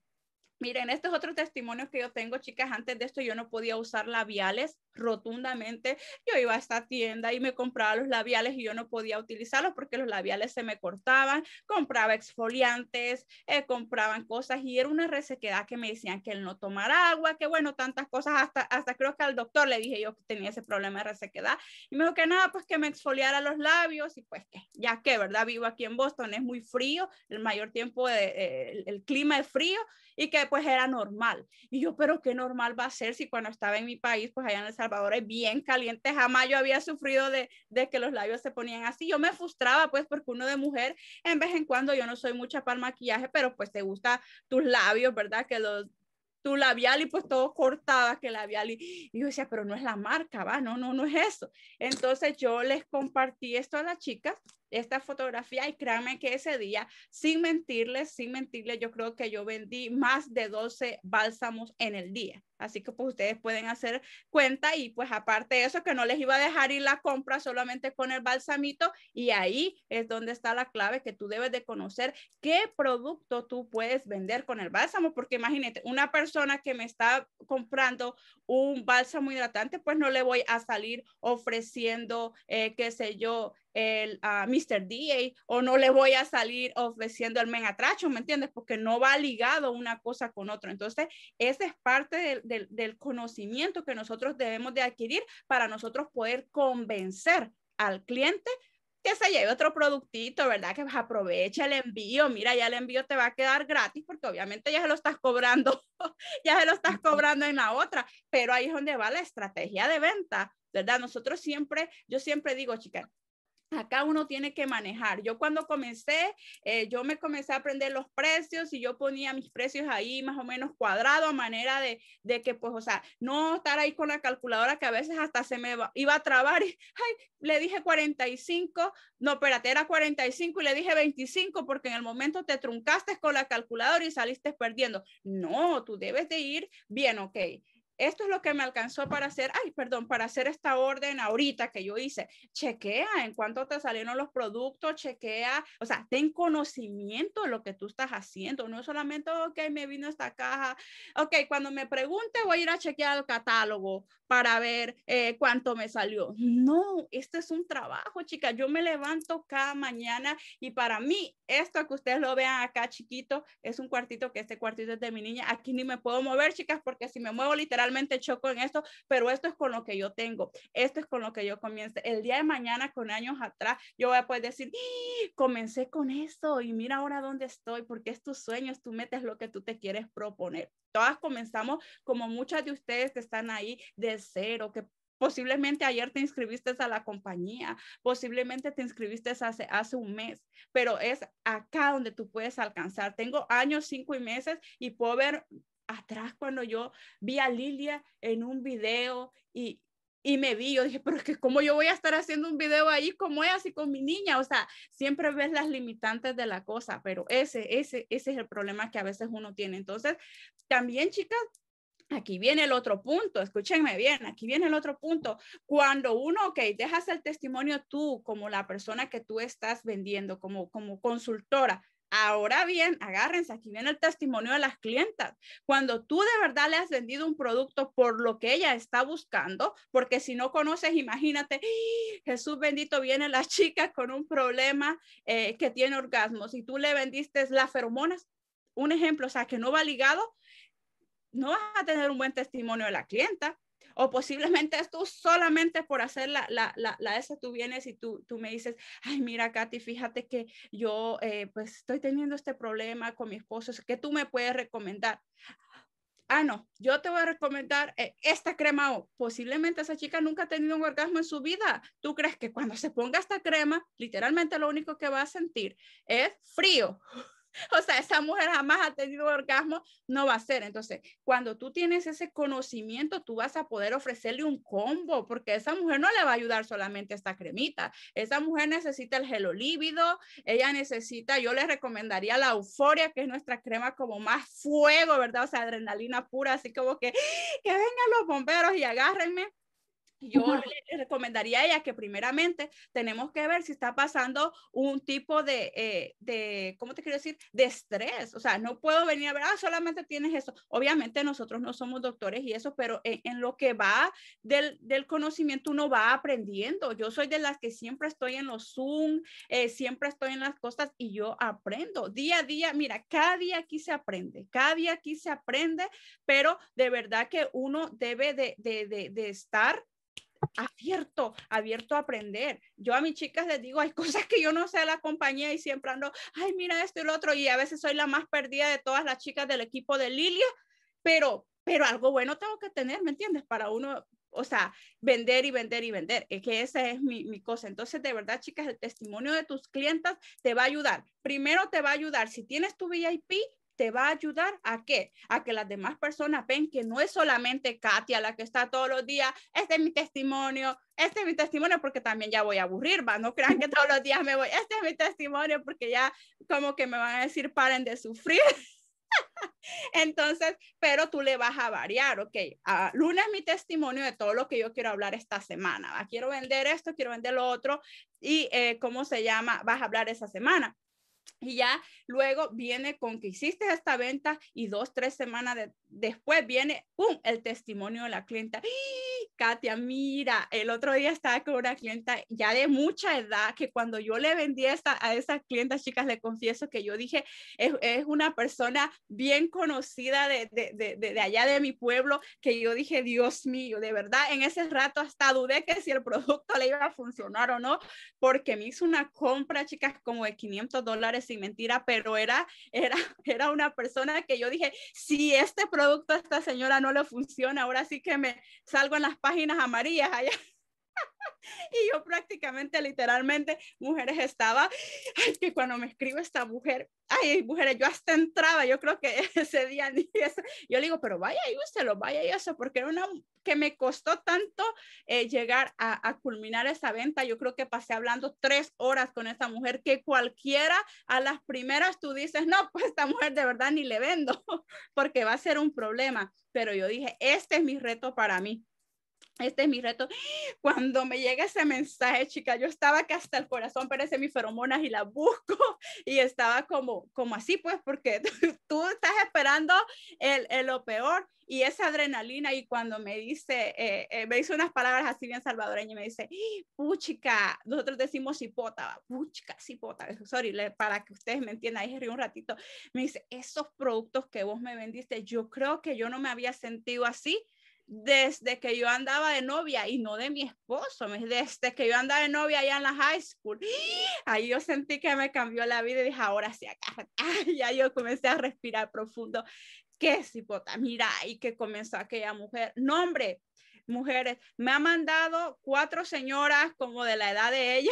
Miren, estos otros otro testimonio que yo tengo, chicas. Antes de esto yo no podía usar labiales rotundamente. Yo iba a esta tienda y me compraba los labiales y yo no podía utilizarlos porque los labiales se me cortaban. Compraba exfoliantes, eh, compraban cosas y era una resequedad que me decían que el no tomar agua, que bueno, tantas cosas. Hasta, hasta creo que al doctor le dije yo que tenía ese problema de resequedad. Y me dijo que nada, pues que me exfoliara los labios y pues que, ya que, ¿verdad? Vivo aquí en Boston, es muy frío, el mayor tiempo, de, eh, el clima es frío y que pues era normal. Y yo, pero qué normal va a ser si cuando estaba en mi país, pues allá en El Salvador es bien caliente, jamás yo había sufrido de, de que los labios se ponían así. Yo me frustraba pues porque uno de mujer, en vez en cuando yo no soy mucha para maquillaje, pero pues te gusta tus labios, ¿verdad? Que los tu labial y pues todo cortaba que labial y, yo decía, pero no es la marca, va, no, no, no es eso. Entonces yo les compartí esto a las chicas esta fotografía y créanme que ese día, sin mentirles, sin mentirles, yo creo que yo vendí más de 12 bálsamos en el día. Así que pues ustedes pueden hacer cuenta y pues aparte de eso que no les iba a dejar ir la compra solamente con el balsamito y ahí es donde está la clave que tú debes de conocer qué producto tú puedes vender con el bálsamo porque imagínate una persona que me está comprando un bálsamo hidratante pues no le voy a salir ofreciendo eh, qué sé yo el ah, Mr. D.A., o no le voy a salir ofreciendo el men ¿me entiendes? Porque no va ligado una cosa con otra. Entonces, esa es parte del, del, conocimiento que nosotros debemos de adquirir para nosotros poder convencer al cliente que se lleve otro productito, ¿verdad? Que pues, aproveche el envío. Mira, ya el envío te va a quedar gratis porque obviamente ya se lo estás cobrando, ya se lo estás cobrando en la otra, pero ahí es donde va la estrategia de venta, ¿verdad? Nosotros siempre, yo siempre digo, chicas, acá uno tiene que manejar. Yo cuando comencé, eh, yo me comencé a aprender los precios y yo ponía mis precios ahí más o menos cuadrado a manera de, de que, pues, o sea, no estar ahí con la calculadora que a veces hasta se me iba a trabar y, le dije 45, no, espérate, era 45 y le dije 25 porque en el momento te truncaste con la calculadora y saliste perdiendo. No, tú debes de ir bien, ok esto es lo que me alcanzó para hacer, ay, perdón, para hacer esta orden ahorita que yo hice. Chequea en cuánto te salieron los productos, chequea, o sea, ten conocimiento de lo que tú estás haciendo, no solamente, ok, me vino esta caja, ok, cuando me pregunte voy a ir a chequear el catálogo para ver eh, cuánto me salió. No, este es un trabajo, chica, yo me levanto cada mañana y para mí, esto que ustedes lo vean acá chiquito, es un cuartito que este cuartito es de mi niña, aquí ni me puedo mover, chicas, porque si me muevo literal, realmente choco en esto, pero esto es con lo que yo tengo, esto es con lo que yo comienzo. El día de mañana, con años atrás, yo voy a poder decir, ¡Ah! comencé con esto y mira ahora dónde estoy, porque es tus sueños, tú metes lo que tú te quieres proponer. Todas comenzamos como muchas de ustedes que están ahí de cero, que Posiblemente ayer te inscribiste a la compañía, posiblemente te inscribiste hace, hace un mes, pero es acá donde tú puedes alcanzar. Tengo años, cinco y meses y puedo ver atrás cuando yo vi a Lilia en un video y, y me vi, yo dije, pero es que cómo yo voy a estar haciendo un video ahí como es así con mi niña, o sea, siempre ves las limitantes de la cosa, pero ese, ese, ese es el problema que a veces uno tiene. Entonces, también chicas, Aquí viene el otro punto, escúchenme bien, aquí viene el otro punto. Cuando uno, ok, dejas el testimonio tú como la persona que tú estás vendiendo, como, como consultora, Ahora bien, agárrense, aquí viene el testimonio de las clientas. Cuando tú de verdad le has vendido un producto por lo que ella está buscando, porque si no conoces, imagínate, Jesús bendito, viene la chica con un problema eh, que tiene orgasmos y tú le vendiste las feromonas, un ejemplo, o sea, que no va ligado, no vas a tener un buen testimonio de la clienta. O posiblemente es tú solamente por hacer la, la, la, la esa tú vienes y tú, tú me dices, ay, mira, Katy, fíjate que yo eh, pues estoy teniendo este problema con mi esposo, ¿qué tú me puedes recomendar? ah, no, yo te voy a recomendar eh, esta crema o posiblemente esa chica nunca ha tenido un orgasmo en su vida. ¿Tú crees que cuando se ponga esta crema, literalmente lo único que va a sentir es frío? O sea, esa mujer jamás ha tenido orgasmo, no va a ser. Entonces, cuando tú tienes ese conocimiento, tú vas a poder ofrecerle un combo, porque esa mujer no le va a ayudar solamente esta cremita. Esa mujer necesita el gelo lívido, ella necesita, yo le recomendaría la euforia, que es nuestra crema como más fuego, ¿verdad? O sea, adrenalina pura, así como que, ¡Ah! que vengan los bomberos y agárrenme yo le recomendaría a ella que primeramente tenemos que ver si está pasando un tipo de, eh, de ¿cómo te quiero decir? De estrés. O sea, no puedo venir a ver, ah, solamente tienes eso. Obviamente nosotros no somos doctores y eso, pero en, lo que va del, conocimiento uno va aprendiendo. Yo soy de las que siempre estoy en los Zoom, eh, siempre estoy en las costas y yo aprendo día a día. Mira, cada día aquí se aprende, cada día aquí se aprende, pero de verdad que uno debe de, de, de estar abierto, abierto a aprender. Yo a mis chicas les digo, hay cosas que yo no sé de la compañía y siempre ando, ay, mira esto y lo otro, y a veces soy la más perdida de todas las chicas del equipo de Lilia, pero, pero algo bueno tengo que tener, ¿me entiendes? Para uno, o sea, vender y vender y vender. Es que esa es mi, cosa. Entonces, de verdad, chicas, el testimonio de tus clientas te va a ayudar. Primero te va a ayudar. Si tienes tu VIP, te va a ayudar a qué? A que las demás personas ven que no es solamente Katia la que está todos los días, este es mi testimonio, este es mi testimonio porque también ya voy a aburrir, no crean que todos los días me voy, este es mi testimonio porque ya como que me van a decir paren de sufrir. Entonces, pero tú le vas a variar, ok, Luna mi testimonio de todo lo que yo quiero hablar esta semana, ¿va? quiero vender esto, quiero vender lo otro y eh, cómo se llama, vas a hablar esa semana. Y ya luego viene con que hiciste esta venta y dos, tres semanas después viene, ¡pum!, el testimonio de la clienta. y Katia, mira, el otro día estaba con una clienta ya de mucha edad que cuando yo le vendí esta, a esa clienta, chicas, le confieso que yo dije, es, una persona bien conocida de, de, allá de mi pueblo, que yo dije, Dios mío, de verdad, en ese rato hasta dudé que si el producto le iba a funcionar o no, porque me hizo una compra, chicas, como de 500 dólares sin mentira, pero era, era, era una persona que yo dije, si este producto a esta señora no le funciona, ahora sí que me salgo en las páginas amarillas allá. y yo prácticamente, literalmente, mujeres estaba, ay, que cuando me escribe esta mujer, ay, mujeres, yo hasta entraba, yo creo que ese día ni eso. Yo le digo, pero vaya y usted lo vaya y eso, porque era una que me costó tanto eh, llegar a, culminar esa venta. Yo creo que pasé hablando tres horas con esta mujer que cualquiera a las primeras tú dices, no, pues esta mujer de verdad ni le vendo, porque va a ser un problema. Pero yo dije, este es mi reto para mí este es mi reto. Cuando me llega ese mensaje, chica, yo estaba que hasta el corazón parece mis feromonas y la busco y estaba como, como así, pues, porque tú estás esperando el, lo peor y esa adrenalina y cuando me dice, eh, eh, me dice unas palabras así bien salvadoreñas y me dice, puchica, nosotros decimos cipota, puchica, cipota, sorry, para que ustedes me entiendan, ahí río un ratito, me dice, esos productos que vos me vendiste, yo creo que yo no me había sentido así desde que yo andaba de novia y no de mi esposo, desde que yo andaba de novia allá en la high school, ahí yo sentí que me cambió la vida y dije, ahora sí, acá, ya yo comencé a respirar profundo, qué cipota, mira, y que comenzó aquella mujer, no hombre, mujeres, me ha mandado cuatro señoras como de la edad de ella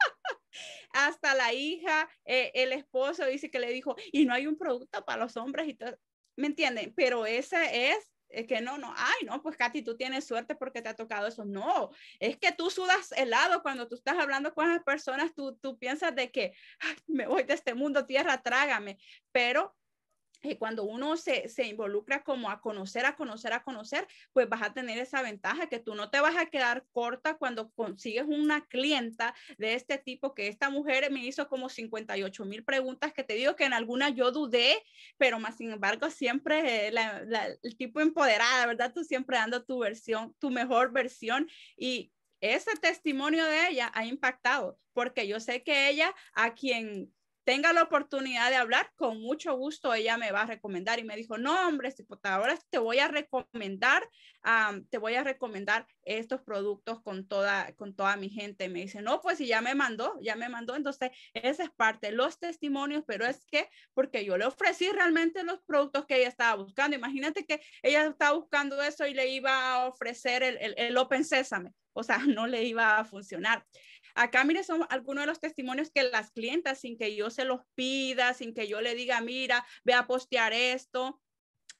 hasta la hija, eh, el esposo dice que le dijo, y no hay un producto para los hombres y todo, ¿me entienden? Pero esa es que no, no, ay, no, pues Katy, tú tienes suerte porque te ha tocado eso. No, es que tú sudas helado cuando tú estás hablando con las personas, tú, tú piensas de que me voy de este mundo, tierra, trágame, pero y eh, cuando uno se, se, involucra como a conocer, a conocer, a conocer, pues vas a tener esa ventaja que tú no te vas a quedar corta cuando consigues una clienta de este tipo, que esta mujer me hizo como 58 mil preguntas que te digo que en alguna yo dudé, pero más sin embargo siempre eh, el tipo empoderada, ¿verdad? Tú siempre dando tu versión, tu mejor versión y ese testimonio de ella ha impactado, porque yo sé que ella a quien tenga la oportunidad de hablar, con mucho gusto ella me va a recomendar. Y me dijo, no, hombre, ahora te voy a recomendar, te voy a recomendar estos productos con toda, con toda mi gente. Me dice, no, pues si ya me mandó, ya me mandó. Entonces, esa es parte, los testimonios, pero es que, porque yo le ofrecí realmente los productos que ella estaba buscando. Imagínate que ella estaba buscando eso y le iba a ofrecer el, el, el Open Sésame. O sea, no le iba a funcionar. Acá, mire, son algunos de los testimonios que las clientas, sin que yo se los pida, sin que yo le diga, mira, ve a postear esto,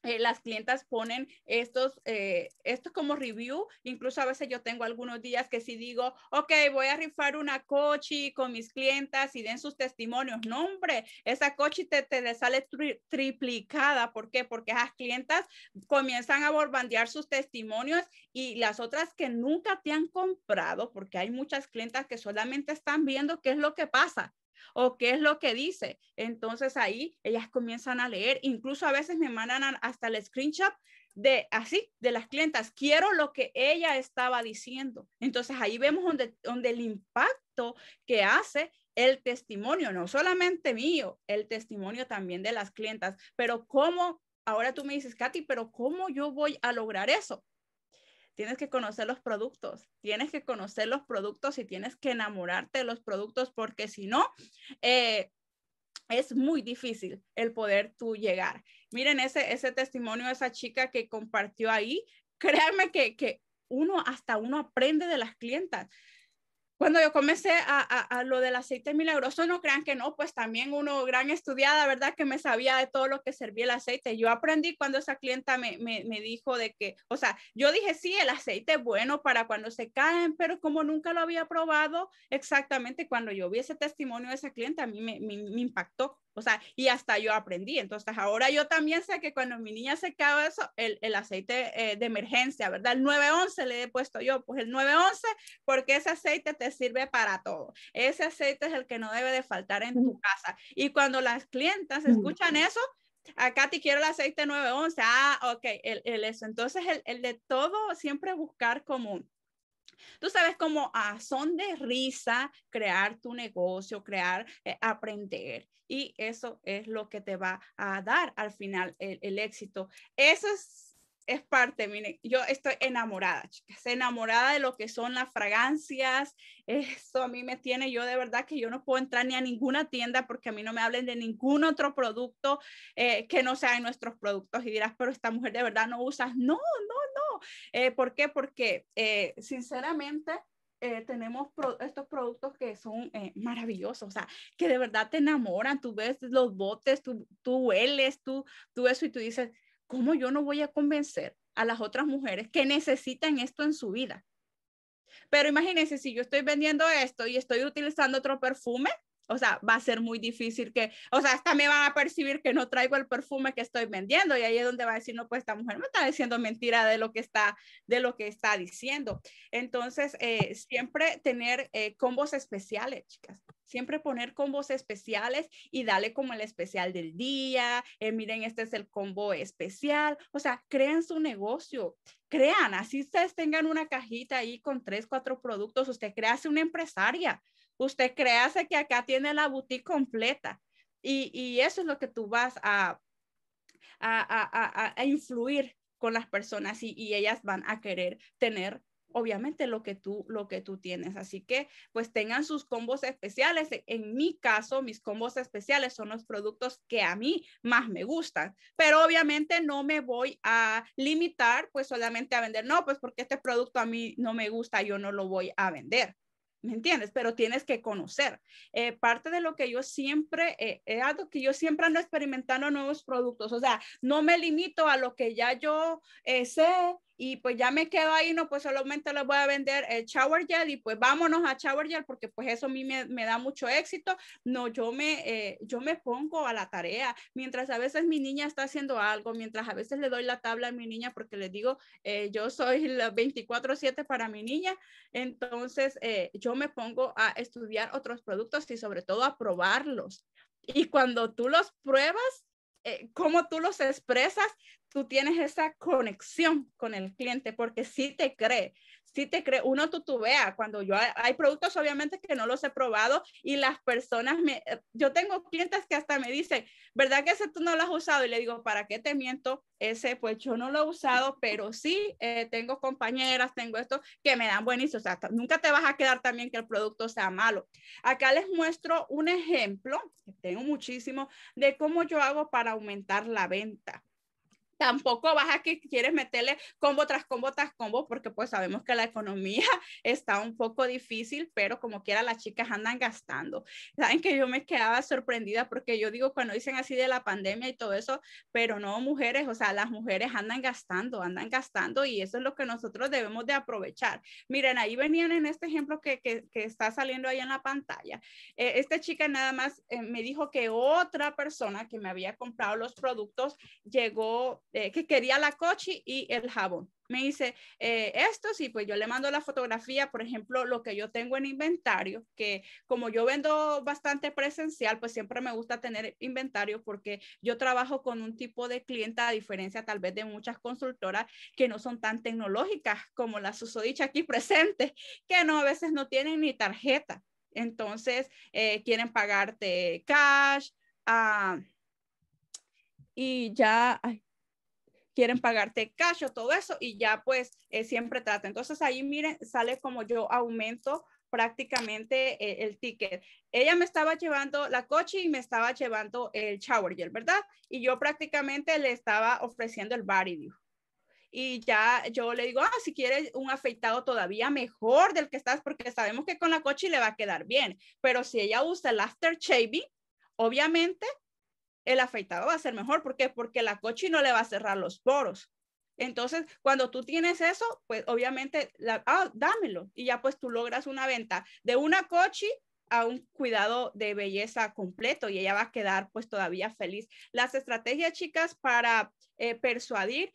eh, las clientas ponen estos, eh, como review, incluso a veces yo tengo algunos días que si digo, ok, voy a rifar una coche con mis clientas y den sus testimonios, no hombre, esa coche te, te sale triplicada, ¿por qué? Porque esas clientas comienzan a borbandear sus testimonios y las otras que nunca te han comprado, porque hay muchas clientas que solamente están viendo qué es lo que pasa, o qué es lo que dice. Entonces ahí ellas comienzan a leer, incluso a veces me mandan hasta el screenshot de así, de las clientas, quiero lo que ella estaba diciendo. Entonces ahí vemos donde, el impacto que hace el testimonio, no solamente mío, el testimonio también de las clientas, pero cómo, ahora tú me dices, Katy, pero ¿cómo yo voy a lograr eso? tienes que conocer los productos, tienes que conocer los productos y tienes que enamorarte de los productos porque si no, eh, es muy difícil el poder tú llegar. Miren ese, ese testimonio de esa chica que compartió ahí, créanme que, que uno hasta uno aprende de las clientas cuando yo comencé a, a, lo del aceite milagroso, no crean que no, pues también uno gran estudiada, ¿verdad? Que me sabía de todo lo que servía el aceite. Yo aprendí cuando esa clienta me, me, dijo de que, o sea, yo dije, sí, el aceite es bueno para cuando se caen, pero como nunca lo había probado, exactamente cuando yo vi ese testimonio de esa clienta, a mí me, me impactó. O sea, y hasta yo aprendí. Entonces, ahora yo también sé que cuando mi niña se acaba eso, el, el aceite eh, de emergencia, ¿verdad? El 911 le he puesto yo, pues el 911, porque ese aceite te sirve para todo. Ese aceite es el que no debe de faltar en tu casa. Y cuando las clientas escuchan eso, acá te quiero el aceite 911. Ah, ok, el, el eso. Entonces, el, el de todo, siempre buscar común. Tú sabes cómo son de risa crear tu negocio, crear, eh, aprender. Y eso es lo que te va a dar al final el, éxito. Eso es, es parte, mire, yo estoy enamorada, chicas, enamorada de lo que son las fragancias. Eso a mí me tiene, yo de verdad que yo no puedo entrar ni a ninguna tienda porque a mí no me hablen de ningún otro producto eh, que no sea en nuestros productos. Y dirás, pero esta mujer de verdad no usas. No, no, eh, ¿Por qué? Porque eh, sinceramente eh, tenemos estos productos que son maravillosos, o sea, que de verdad te enamoran, tú ves los botes, tú, tú hueles, tú, tú eso y tú dices, ¿cómo yo no voy a convencer a las otras mujeres que necesitan esto en su vida? Pero imagínense, si yo estoy vendiendo esto y estoy utilizando otro perfume, o sea, va a ser muy difícil que, o sea, hasta me van a percibir que no traigo el perfume que estoy vendiendo y ahí es donde va a decir, no, pues esta mujer me está diciendo mentira de lo que está, de lo que está diciendo. Entonces, eh, siempre tener eh, combos especiales, chicas. Siempre poner combos especiales y darle como el especial del día. Eh, miren, este es el combo especial. O sea, creen su negocio, crean, así ustedes tengan una cajita ahí con tres, cuatro productos, usted crease una empresaria, usted créase que acá tiene la boutique completa. Y, eso es lo que tú vas a, influir con las personas y, y, ellas van a querer tener obviamente lo que tú lo que tú tienes así que pues tengan sus combos especiales en mi caso mis combos especiales son los productos que a mí más me gustan pero obviamente no me voy a limitar pues solamente a vender no pues porque este producto a mí no me gusta yo no lo voy a vender ¿Me entiendes? Pero tienes que conocer. Eh, parte de lo que yo siempre eh, he dado, que yo siempre ando experimentando nuevos productos. O sea, no me limito a lo que ya yo eh, sé y pues ya me quedo ahí, no, pues solamente les voy a vender el shower gel y pues vámonos a shower gel porque pues eso a mí me, da mucho éxito. No, yo me, eh, yo me pongo a la tarea, mientras a veces mi niña está haciendo algo, mientras a veces le doy la tabla a mi niña porque le digo, eh, yo soy la 24/7 para mi niña, entonces eh, yo me pongo a estudiar otros productos y sobre todo a probarlos. Y cuando tú los pruebas, como eh, cómo tú los expresas, tú tienes esa conexión con el cliente porque sí te cree, si te creo, uno tutubea cuando yo, ah, hay productos obviamente que no los he probado y las personas me, eh, yo tengo clientes que hasta me dicen, ¿verdad que ese tú no lo has usado? Y le digo, ¿para qué te miento? Ese pues yo no lo he usado, pero sí eh, tengo compañeras, tengo esto que me dan buenísimos, o sea, nunca te vas a quedar también que el producto sea malo. Acá les muestro un ejemplo, que tengo muchísimo, de cómo yo hago para aumentar la venta tampoco vas a que quieres meterle combo tras combo tras combo, porque pues sabemos que la economía está un poco difícil, pero como quiera las chicas andan gastando. Saben que yo me quedaba sorprendida porque yo digo cuando dicen así de la pandemia y todo eso, pero no mujeres, o sea, las mujeres andan gastando, andan gastando y eso es lo que nosotros debemos de aprovechar. Miren, ahí venían en este ejemplo que, que, está saliendo ahí en la pantalla. Eh, esta chica nada más eh, me dijo que otra persona que me había comprado los productos llegó eh, que quería la coche y el jabón. Me dice, eh, esto sí, pues yo le mando la fotografía, por ejemplo, lo que yo tengo en inventario, que como yo vendo bastante presencial, pues siempre me gusta tener inventario porque yo trabajo con un tipo de clienta, a diferencia tal vez de muchas consultoras que no son tan tecnológicas como las susodicha aquí presente, que no, a veces no tienen ni tarjeta. Entonces, eh, quieren pagarte cash. Ah, y ya, quieren pagarte cash o todo eso y ya pues eh, siempre trata. Entonces ahí miren, sale como yo aumento prácticamente eh, el ticket. Ella me estaba llevando la coche y me estaba llevando el shower gel, ¿verdad? Y yo prácticamente le estaba ofreciendo el body y ya yo le digo, ah, si quieres un afeitado todavía mejor del que estás, porque sabemos que con la coche le va a quedar bien, pero si ella usa el after shaving, obviamente el afeitado va a ser mejor. ¿Por qué? Porque la cochi no le va a cerrar los poros. Entonces, cuando tú tienes eso, pues obviamente, la, ah, dámelo. Y ya pues tú logras una venta de una cochi a un cuidado de belleza completo y ella va a quedar pues todavía feliz. Las estrategias, chicas, para eh, persuadir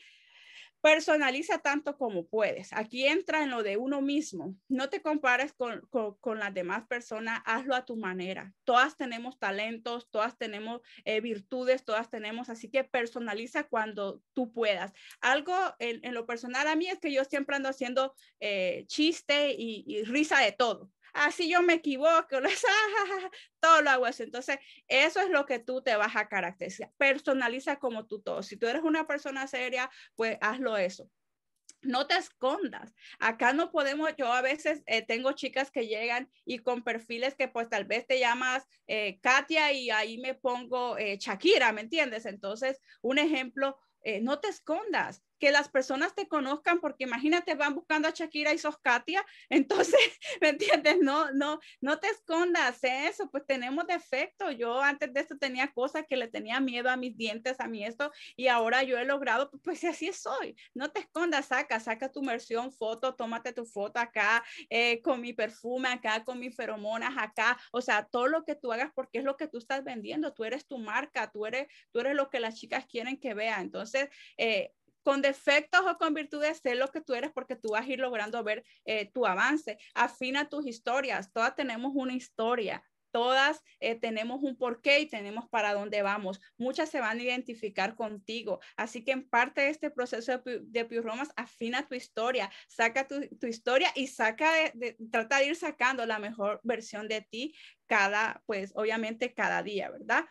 Personaliza tanto como puedes. Aquí entra en lo de uno mismo. No te compares con, con, las demás personas, hazlo a tu manera. Todas tenemos talentos, todas tenemos eh, virtudes, todas tenemos, así que personaliza cuando tú puedas. Algo en, lo personal a mí es que yo siempre ando haciendo eh, chiste y, risa de todo así yo me equivoco, ah, todo lo hago eso. Entonces, eso es lo que tú te vas a caracterizar. Personaliza como tú todo. Si tú eres una persona seria, pues hazlo eso no te escondas. Acá no podemos, yo a veces eh, tengo chicas que llegan y con perfiles que pues tal vez te llamas eh, Katia y ahí me pongo eh, Shakira, ¿me entiendes? Entonces, un ejemplo, no te escondas que las personas te conozcan, porque imagínate, van buscando a Shakira y sos Katia, entonces, ¿me entiendes? No, no, no te escondas eso, pues tenemos defecto, Yo antes de esto tenía cosas que le tenía miedo a mis dientes, a mí esto, y ahora yo he logrado, pues así soy. No te escondas, saca, saca tu versión, foto, tómate tu foto acá, eh, con mi perfume acá, con mis feromonas acá, o sea, todo lo que tú hagas, porque es lo que tú estás vendiendo, tú eres tu marca, tú eres, tú eres lo que las chicas quieren que vea. Entonces, eh, con defectos o con virtudes, sé lo que tú eres porque tú vas a ir logrando ver eh, tu avance. Afina tus historias, todas tenemos una historia, todas eh, tenemos un porqué y tenemos para dónde vamos. Muchas se van a identificar contigo. Así que en parte de este proceso de, piromas afina tu historia, saca tu, historia y trata de ir sacando la mejor versión de ti cada, pues obviamente cada día, ¿verdad?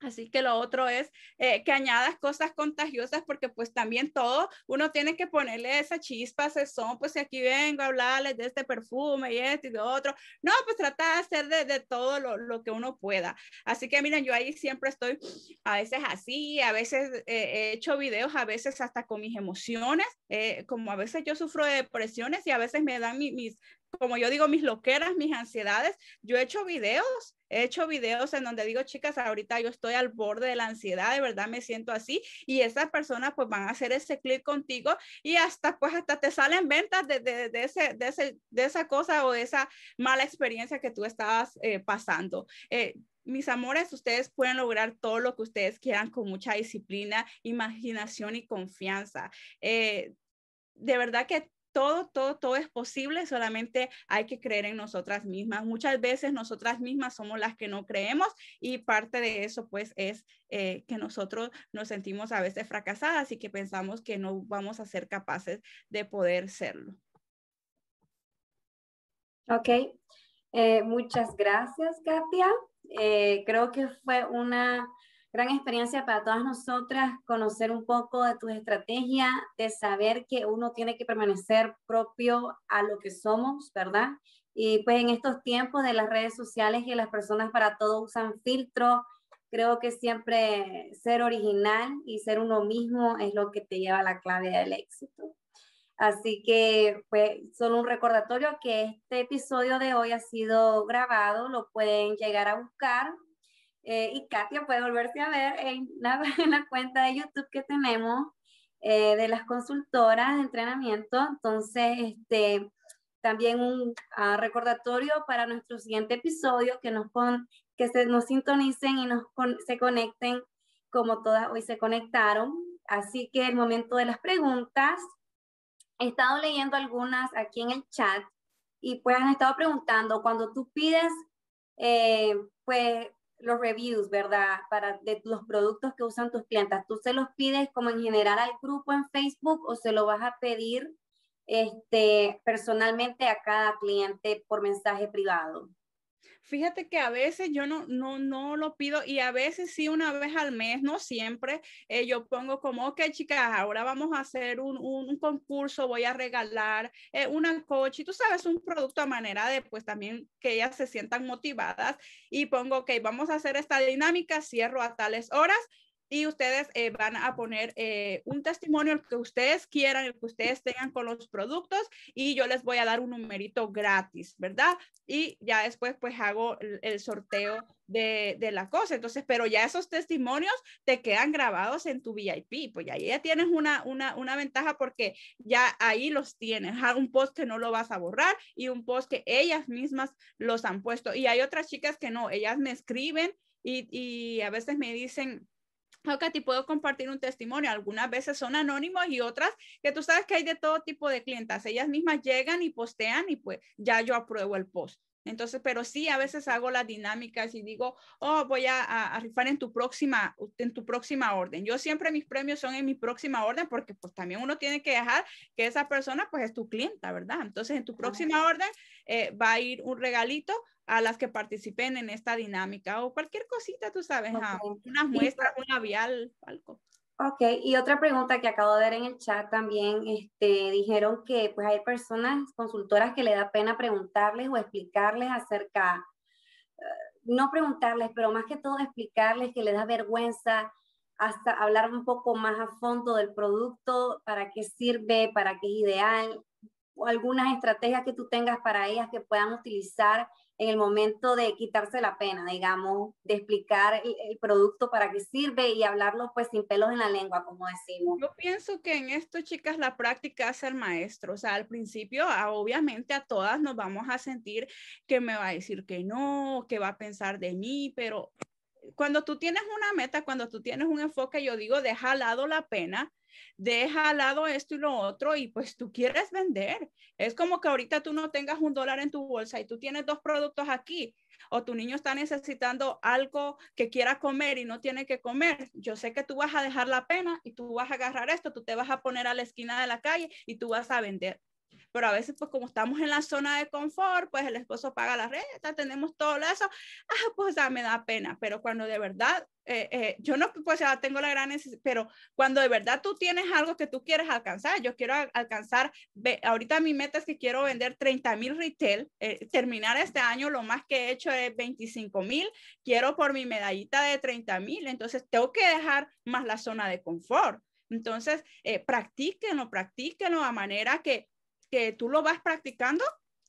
Así que lo otro es eh, que añadas cosas contagiosas porque pues también todo, uno tiene que ponerle esa chispas, ese son, pues si aquí vengo a hablarles de este perfume y este y de otro, no, pues trata de hacer de, todo lo, que uno pueda. Así que miren, yo ahí siempre estoy a veces así, a veces eh, he hecho videos, a veces hasta con mis emociones, eh, como a veces yo sufro de depresiones y a veces me dan mis, como yo digo, mis loqueras, mis ansiedades. Yo he hecho videos, he hecho videos en donde digo, chicas, ahorita yo estoy al borde de la ansiedad, de verdad me siento así. Y esas personas pues van a hacer ese clic contigo y hasta pues hasta te salen ventas de, de, de, ese, de, de esa cosa o de esa mala experiencia que tú estabas eh, pasando. Eh, mis amores, ustedes pueden lograr todo lo que ustedes quieran con mucha disciplina, imaginación y confianza. Eh, de verdad que todo, todo, todo es posible, solamente hay que creer en nosotras mismas. Muchas veces nosotras mismas somos las que no creemos y parte de eso pues es eh, que nosotros nos sentimos a veces fracasadas y que pensamos que no vamos a ser capaces de poder serlo. Ok, eh, muchas gracias Katia. Eh, creo que fue una gran experiencia para todas nosotras, conocer un poco de tu estrategia de saber que uno tiene que permanecer propio a lo que somos, ¿verdad? Y pues en estos tiempos de las redes sociales y las personas para todo usan filtros, creo que siempre ser original y ser uno mismo es lo que te lleva la clave del éxito. Así que pues solo un recordatorio que este episodio de hoy ha sido grabado, lo pueden llegar a buscar eh, y Katia puede volverse a ver en la, en la cuenta de YouTube que tenemos eh, de las consultoras de entrenamiento. Entonces, este, también un ah, recordatorio para nuestro siguiente episodio, que, nos que se, nos sintonicen y nos se conecten como todas hoy se conectaron. Así que el momento de las preguntas. He estado leyendo algunas aquí en el chat y pues han estado preguntando, cuando tú pides eh, pues los reviews, ¿verdad? Para de los productos que usan tus clientas. ¿Tú se los pides como en general al grupo en Facebook o se lo vas a pedir este, personalmente a cada cliente por mensaje privado? Fíjate que a veces yo no, no, no lo pido y a veces sí una vez al mes, no siempre, eh, yo pongo como, ok chicas, ahora vamos a hacer un, concurso, voy a regalar eh, una coche, tú sabes, un producto a manera de pues también que ellas se sientan motivadas y pongo, ok, vamos a hacer esta dinámica, cierro a tales horas y ustedes eh, van a poner eh, un testimonio que ustedes quieran, el que ustedes tengan con los productos y yo les voy a dar un numerito gratis, ¿verdad? Y ya después pues hago el, sorteo de, la cosa. Entonces, pero ya esos testimonios te quedan grabados en tu VIP, pues ahí ya tienes una, una, ventaja porque ya ahí los tienes, un post que no lo vas a borrar y un post que ellas mismas los han puesto. Y hay otras chicas que no, ellas me escriben y a veces me dicen, te puedo compartir un testimonio. Algunas veces son anónimos y otras que tú sabes que hay de todo tipo de clientas. Ellas mismas llegan y postean y pues ya yo apruebo el post. Entonces, pero sí, a veces hago las dinámicas y digo, oh, voy a, rifar en tu, próxima, en tu próxima orden. Yo siempre mis premios son en mi próxima orden porque pues también uno tiene que dejar que esa persona pues es tu clienta, ¿verdad? Entonces, en tu próxima orden eh, va a ir un regalito a las que participen en esta dinámica o cualquier cosita, tú sabes, una muestra, unas muestras, un labial, algo. Ok, y otra pregunta que acabo de ver en el chat también, este, dijeron que pues hay personas, consultoras que le da pena preguntarles o explicarles acerca, eh, no preguntarles, pero más que todo explicarles que les da vergüenza hasta hablar un poco más a fondo del producto, para qué sirve, para qué es ideal, o algunas estrategias que tú tengas para ellas que puedan utilizar en el momento de quitarse la pena, digamos, de explicar el, producto para qué sirve y hablarlo pues sin pelos en la lengua, como decimos. Yo pienso que en esto, chicas, la práctica hace el maestro. O sea, al principio, obviamente a todas nos vamos a sentir que me va a decir que no, que va a pensar de mí, pero cuando tú tienes una meta, cuando tú tienes un enfoque, yo digo, deja al lado la pena deja al lado esto y lo otro y pues tú quieres vender. Es como que ahorita tú no tengas un dólar en tu bolsa y tú tienes dos productos aquí o tu niño está necesitando algo que quiera comer y no tiene que comer. Yo sé que tú vas a dejar la pena y tú vas a agarrar esto, tú te vas a poner a la esquina de la calle y tú vas a vender pero a veces pues como estamos en la zona de confort, pues el esposo paga la renta, tenemos todo eso, ah, pues ya me da pena, pero cuando de verdad, eh, eh, yo no, pues ya tengo la gran necesidad, pero cuando de verdad tú tienes algo que tú quieres alcanzar, yo quiero alcanzar, ahorita mi meta es que quiero vender 30 mil retail, eh, terminar este año lo más que he hecho es 25 mil, quiero por mi medallita de 30 mil, entonces tengo que dejar más la zona de confort. Entonces, eh, practíquenlo, practíquenlo a manera que que tú lo vas practicando,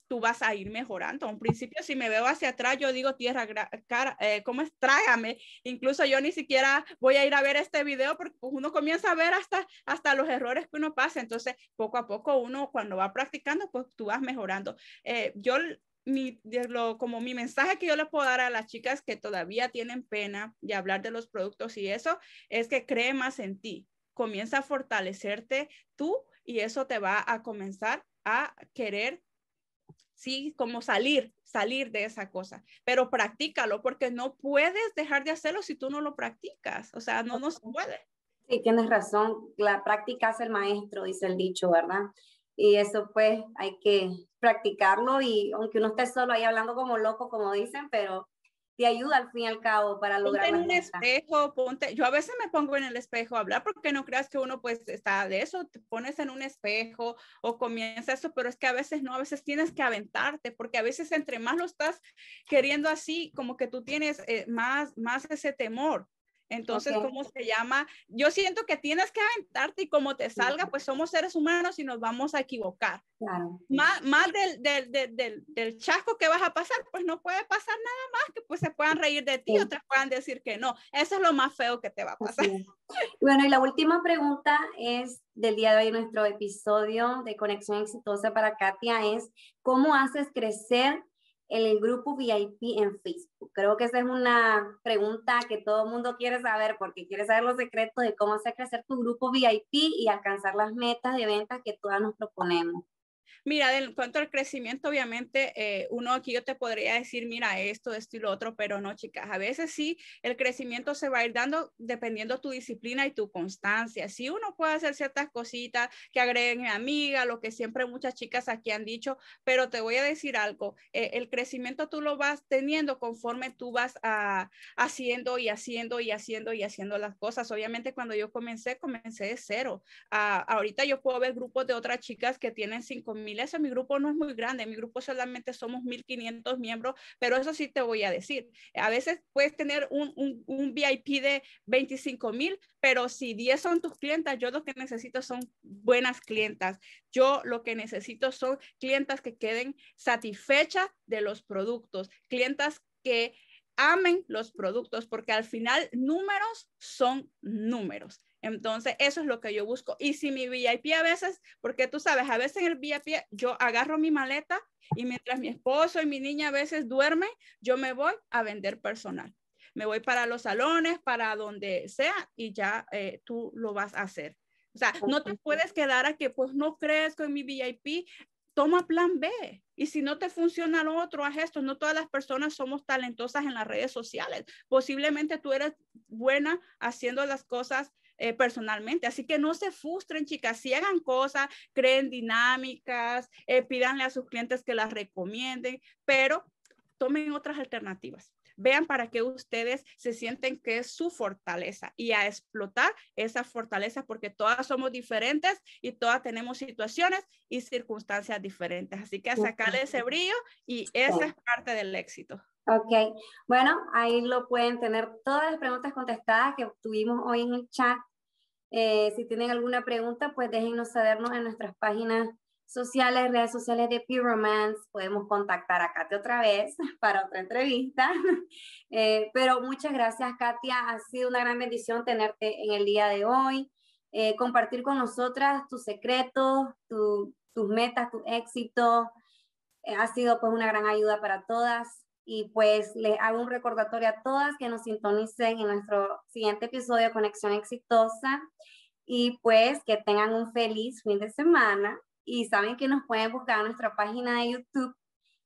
tú vas a ir mejorando. En principio, si me veo hacia atrás, yo digo, tierra, cara, eh, ¿cómo es? Trágame. Incluso yo ni siquiera voy a ir a ver este video porque uno comienza a ver hasta, hasta los errores que uno pasa. Entonces, poco a poco uno cuando va practicando, pues tú vas mejorando. Eh, yo, mi, lo, como mi mensaje que yo le puedo dar a las chicas que todavía tienen pena de hablar de los productos y eso, es que cree más en ti. Comienza a fortalecerte tú y eso te va a comenzar a querer, sí, como salir, salir de esa cosa, pero practícalo porque no puedes dejar de hacerlo si tú no lo practicas, o sea, no nos puede. Sí, tienes razón, la práctica es el maestro, dice el dicho, ¿verdad? Y eso pues hay que practicarlo y aunque uno esté solo ahí hablando como loco, como dicen, pero te ayuda al fin y al cabo para lograr. Ponte en un espejo, ponte, yo a veces me pongo en el espejo a hablar porque no creas que uno pues está de eso, te pones en un espejo o comienza eso, pero es que a veces no, a veces tienes que aventarte porque a veces entre más lo estás queriendo así, como que tú tienes eh, más, más ese temor. Entonces, ¿cómo se llama? Yo siento que tienes que aventarte y como te salga, pues somos seres humanos y nos vamos a equivocar. Claro. Más, del, chasco que vas a pasar, pues no puede pasar nada más que pues se puedan reír de ti y o te puedan decir que no. Eso es lo más feo que te va a pasar. Bueno, y la última pregunta es del día de hoy, nuestro episodio de Conexión Exitosa para Katia es, ¿cómo haces crecer el grupo VIP en Facebook? Creo que esa es una pregunta que todo el mundo quiere saber porque quiere saber los secretos de cómo hacer crecer tu grupo VIP y alcanzar las metas de ventas que todas nos proponemos. Mira, en cuanto al crecimiento, obviamente, eh, uno aquí yo te podría decir, mira, esto, esto y lo otro, pero no, chicas, a veces sí, el crecimiento se va a ir dando dependiendo tu disciplina y tu constancia. Si uno puede hacer ciertas cositas que agreguen a amiga, lo que siempre muchas chicas aquí han dicho, pero te voy a decir algo, eh, el crecimiento tú lo vas teniendo conforme tú vas a, ah, haciendo y haciendo y haciendo y haciendo las cosas. Obviamente, cuando yo comencé, comencé de cero. Ah, ahorita yo puedo ver grupos de otras chicas que tienen cinco Miles, mi grupo no es muy grande, mi grupo solamente somos 1.500 miembros, pero eso sí te voy a decir. A veces puedes tener un, un, un VIP de 25.000, pero si 10 son tus clientas, yo lo que necesito son buenas clientas. Yo lo que necesito son clientas que queden satisfechas de los productos, clientas que amen los productos, porque al final números son números. Entonces, eso es lo que yo busco. Y si mi VIP a veces, porque tú sabes, a veces en el VIP yo agarro mi maleta y mientras mi esposo y mi niña a veces duermen, yo me voy a vender personal. Me voy para los salones, para donde sea y ya eh, tú lo vas a hacer. O sea, no te puedes quedar a que pues no crezco en mi VIP, toma plan B. Y si no te funciona lo otro, haz esto. No todas las personas somos talentosas en las redes sociales. Posiblemente tú eres buena haciendo las cosas eh, personalmente. Así que no se frustren, chicas, si hagan cosas, creen dinámicas, eh, pídanle a sus clientes que las recomienden, pero tomen otras alternativas vean para que ustedes se sienten que es su fortaleza y a explotar esa fortaleza porque todas somos diferentes y todas tenemos situaciones y circunstancias diferentes. Así que a sacarle ese brillo y esa es parte del éxito. Ok, bueno, ahí lo pueden tener todas las preguntas contestadas que obtuvimos hoy en el chat. Eh, si tienen alguna pregunta, pues déjenos sabernos en nuestras páginas sociales, redes sociales de Pure Romance, podemos contactar a Katia otra vez para otra entrevista. Eh, pero muchas gracias, Katia. Ha sido una gran bendición tenerte en el día de hoy, eh, compartir con nosotras tus secretos, tus metas, tu éxito. Eh, ha sido pues una gran ayuda para todas. Y pues les hago un recordatorio a todas que nos sintonicen en nuestro siguiente episodio de Conexión Exitosa. Y pues que tengan un feliz fin de semana y saben que nos pueden buscar en nuestra página de YouTube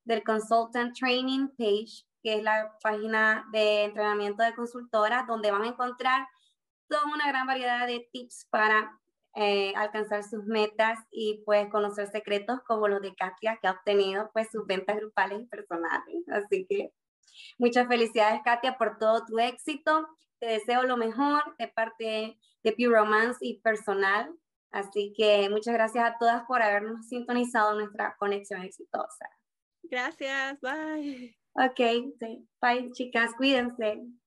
del Consultant Training Page, que es la página de entrenamiento de consultoras, donde van a encontrar toda una gran variedad de tips para eh, alcanzar sus metas y pues conocer secretos como los de Katia, que ha obtenido pues sus ventas grupales y personales. Así que muchas felicidades Katia por todo tu éxito. Te deseo lo mejor de parte de Pure Romance y personal Así que muchas gracias a todas por habernos sintonizado en nuestra conexión exitosa. Gracias, bye. Ok, bye chicas, cuídense.